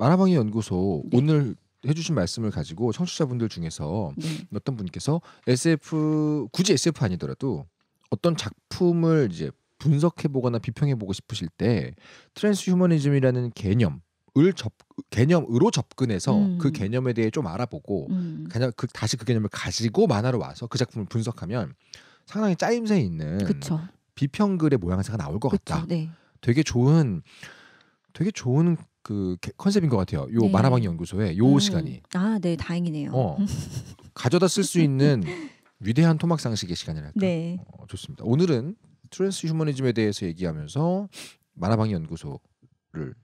마라방의 연구소 네. 오늘 해주신 말씀을 가지고 청취자분들 중에서 네. 어떤 분께서 SF 굳이 SF 아니더라도 어떤 작품을 이제 분석해 보거나 비평해 보고 싶으실 때 트랜스 휴머니즘이라는 개념 을접 개념으로 접근해서 음. 그 개념에 대해 좀 알아보고 음. 그냥 그 다시 그 개념을 가지고 만화로 와서 그 작품을 분석하면 상당히 짜임새 있는 그쵸. 비평글의 모양새가 나올 것 그쵸, 같다. 네. 되게 좋은 되게 좋은 그 컨셉인 것 같아요. 요 네. 만화방 연구소에 요 음. 시간이. 아, 네, 다행이네요. 어, 가져다 쓸 수 있는 위대한 토막 상식의 시간이랄까. 네. 어, 좋습니다. 오늘은 트랜스 휴머니즘에 대해서 얘기하면서 만화방 연구소를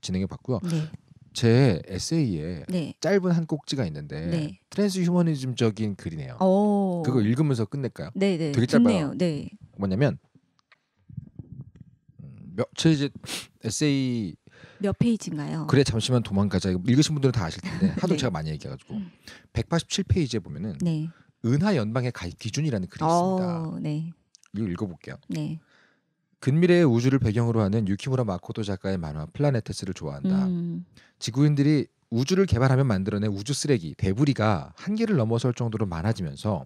진행해 봤고요. 네. 제 에세이에 네. 짧은 한 꼭지가 있는데 네. 트랜스 휴머니즘적인 글이네요. 오. 그거 읽으면서 끝낼까요? 네, 네. 되게 짧아요. 네 뭐냐면 음, 몇, 제 이제 에세이 몇 페이지인가요? 그래 잠시만 도망가자. 읽으신 분들은 다 아실 텐데 하도 네. 제가 많이 얘기해가지고 187페이지에 음. 보면은 네. 은하 연방의 가입 기준이라는 글이 어, 있습니다. 네. 이거 읽어볼게요. 네. 근미래의 우주를 배경으로 하는 유키무라 마코토 작가의 만화 플라네테스를 좋아한다. 음. 지구인들이 우주를 개발하면 만들어낸 우주 쓰레기 데브리가 한계를 넘어설 정도로 많아지면서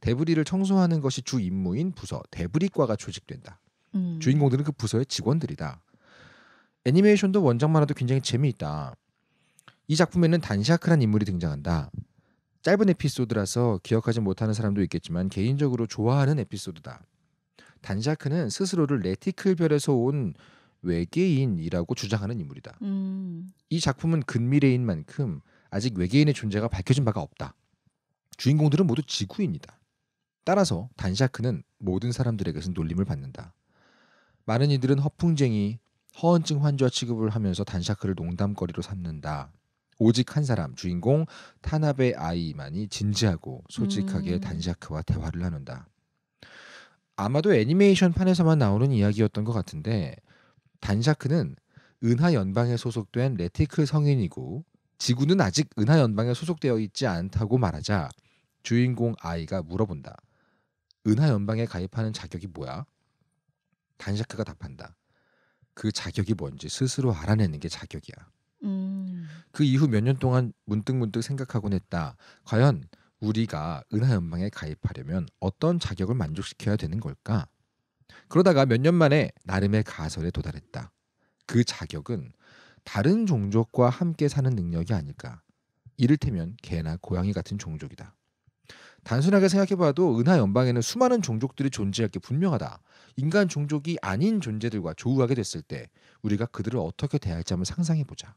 데브리를 청소하는 것이 주 임무인 부서 데브리과가 조직된다. 음. 주인공들은 그 부서의 직원들이다. 애니메이션도 원작 만화도 굉장히 재미있다. 이 작품에는 단샤크란 인물이 등장한다. 짧은 에피소드라서 기억하지 못하는 사람도 있겠지만 개인적으로 좋아하는 에피소드다. 단샤크는 스스로를 레티클별에서 온 외계인이라고 주장하는 인물이다. 음. 이 작품은 근미래인 만큼 아직 외계인의 존재가 밝혀진 바가 없다. 주인공들은 모두 지구인이다. 따라서 단샤크는 모든 사람들에게서 놀림을 받는다. 많은 이들은 허풍쟁이, 허언증 환자 취급을 하면서 단샤크를 농담거리로 삼는다. 오직 한 사람 주인공 탄압의 아이만이 진지하고 솔직하게 음. 단샤크와 대화를 나눈다. 아마도 애니메이션 판에서만 나오는 이야기였던 것 같은데 단샤크는 은하 연방에 소속된 레티크 성인이고 지구는 아직 은하 연방에 소속되어 있지 않다고 말하자 주인공 아이가 물어본다. 은하 연방에 가입하는 자격이 뭐야? 단샤크가 답한다. 그 자격이 뭔지 스스로 알아내는 게 자격이야. 음. 그 이후 몇 년 동안 문득문득 생각하곤 했다. 과연 우리가 은하연방에 가입하려면 어떤 자격을 만족시켜야 되는 걸까? 그러다가 몇 년 만에 나름의 가설에 도달했다. 그 자격은 다른 종족과 함께 사는 능력이 아닐까. 이를테면 개나 고양이 같은 종족이다. 단순하게 생각해봐도 은하 연방에는 수많은 종족들이 존재할 게 분명하다. 인간 종족이 아닌 존재들과 조우하게 됐을 때 우리가 그들을 어떻게 대할지 한번 상상해보자.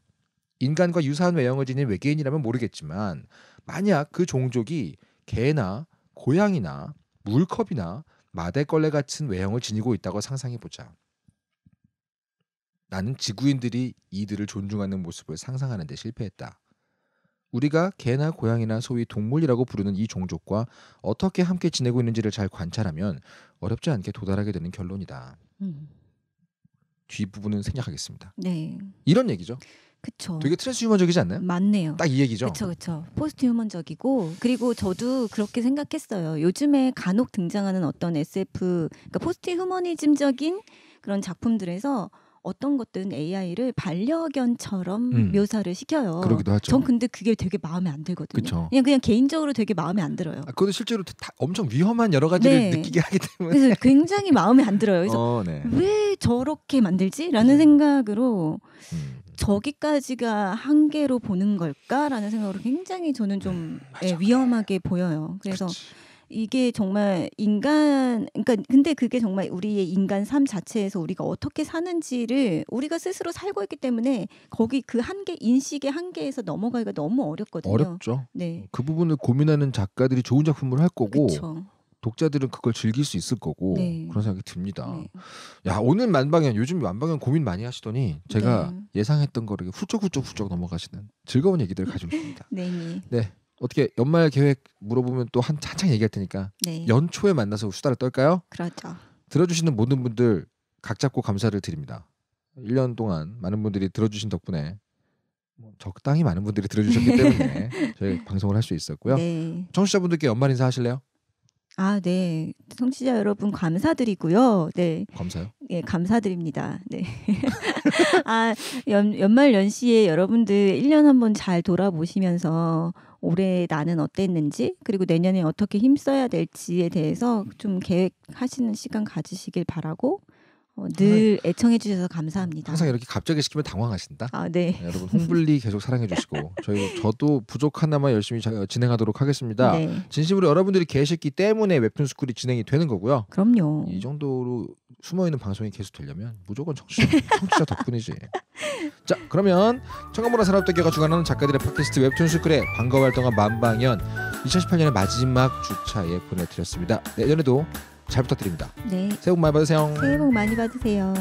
인간과 유사한 외형을 지닌 외계인이라면 모르겠지만 만약 그 종족이 개나 고양이나 물컵이나 마대걸레 같은 외형을 지니고 있다고 상상해보자. 나는 지구인들이 이들을 존중하는 모습을 상상하는데 실패했다. 우리가 개나 고양이나 소위 동물이라고 부르는 이 종족과 어떻게 함께 지내고 있는지를 잘 관찰하면 어렵지 않게 도달하게 되는 결론이다. 음. 뒷부분은 생략하겠습니다. 네. 이런 얘기죠. 그쵸. 되게 트랜스휴먼적이지 않나요? 맞네요. 딱 이 얘기죠. 그렇죠, 그렇죠. 포스트휴먼적이고 그리고 저도 그렇게 생각했어요. 요즘에 간혹 등장하는 어떤 SF, 그러니까 포스트휴머니즘적인 그런 작품들에서 어떤 것든 AI를 반려견처럼 음. 묘사를 시켜요. 그러기도 하죠. 전 근데 그게 되게 마음에 안 들거든요. 그쵸. 그냥 그냥 개인적으로 되게 마음에 안 들어요. 아, 그것도 실제로 엄청 위험한 여러 가지를 네. 느끼게 하기 때문에 그래서 굉장히 마음에 안 들어요. 그래서 어, 네. 왜 저렇게 만들지라는 음. 생각으로 음. 저기까지가 한계로 보는 걸까라는 생각으로 굉장히 저는 좀 네, 위험하게 보여요. 그래서 그치. 이게 정말 인간 그러니까 근데 그게 정말 우리의 인간 삶 자체에서 우리가 어떻게 사는지를 우리가 스스로 살고 있기 때문에 거기 그 한계 인식의 한계에서 넘어가기가 너무 어렵거든요. 어렵죠. 네. 그 부분을 고민하는 작가들이 좋은 작품을 할 거고 그쵸. 독자들은 그걸 즐길 수 있을 거고 네. 그런 생각이 듭니다. 네. 야 오늘 만방연 요즘 만방연 고민 많이 하시더니 제가 네. 예상했던 거를 후쩍후쩍후쩍 넘어가시는 즐거운 얘기들을 가지고 있습니다. 네. 네, 네. 어떻게 연말 계획 물어보면 또 한, 한창 얘기할 테니까 네. 연초에 만나서 수다를 떨까요? 그렇죠. 들어주시는 모든 분들 각 잡고 감사를 드립니다. 1년 동안 많은 분들이 들어주신 덕분에 뭐 적당히 많은 분들이 들어주셨기 때문에 저희 방송을 할 수 있었고요. 네. 청취자분들께 연말 인사 하실래요? 아, 네. 청취자 여러분 감사드리고요. 네. 감사요? 예, 감사드립니다. 네. 아, 연, 연말 연시에 여러분들 1년 한번 잘 돌아보시면서 올해 나는 어땠는지 그리고 내년에 어떻게 힘써야 될지에 대해서 좀 계획하시는 시간 가지시길 바라고 어, 늘 아. 애청해 주셔서 감사합니다. 항상 이렇게 갑자기 시키면 당황하신다. 아, 네. 네, 여러분 홍블리 계속 사랑해 주시고 저희 저도 부족한나마 열심히 자, 진행하도록 하겠습니다. 네. 진심으로 여러분들이 계셨기 때문에 웹툰 스쿨이 진행이 되는 거고요. 그럼요. 이 정도로 숨어 있는 방송이 계속 되려면 무조건 청취자, 청취자 덕분이지. 자, 그러면 청가문화 산업대교가 주관하는 작가들의 팟캐스트 웹툰 스쿨의 방과 활동한 만방연 2018년의 마지막 주차에 보내드렸습니다. 내년에도 잘 부탁드립니다. 네. 새해 복 많이 받으세요. 새해 복 많이 받으세요.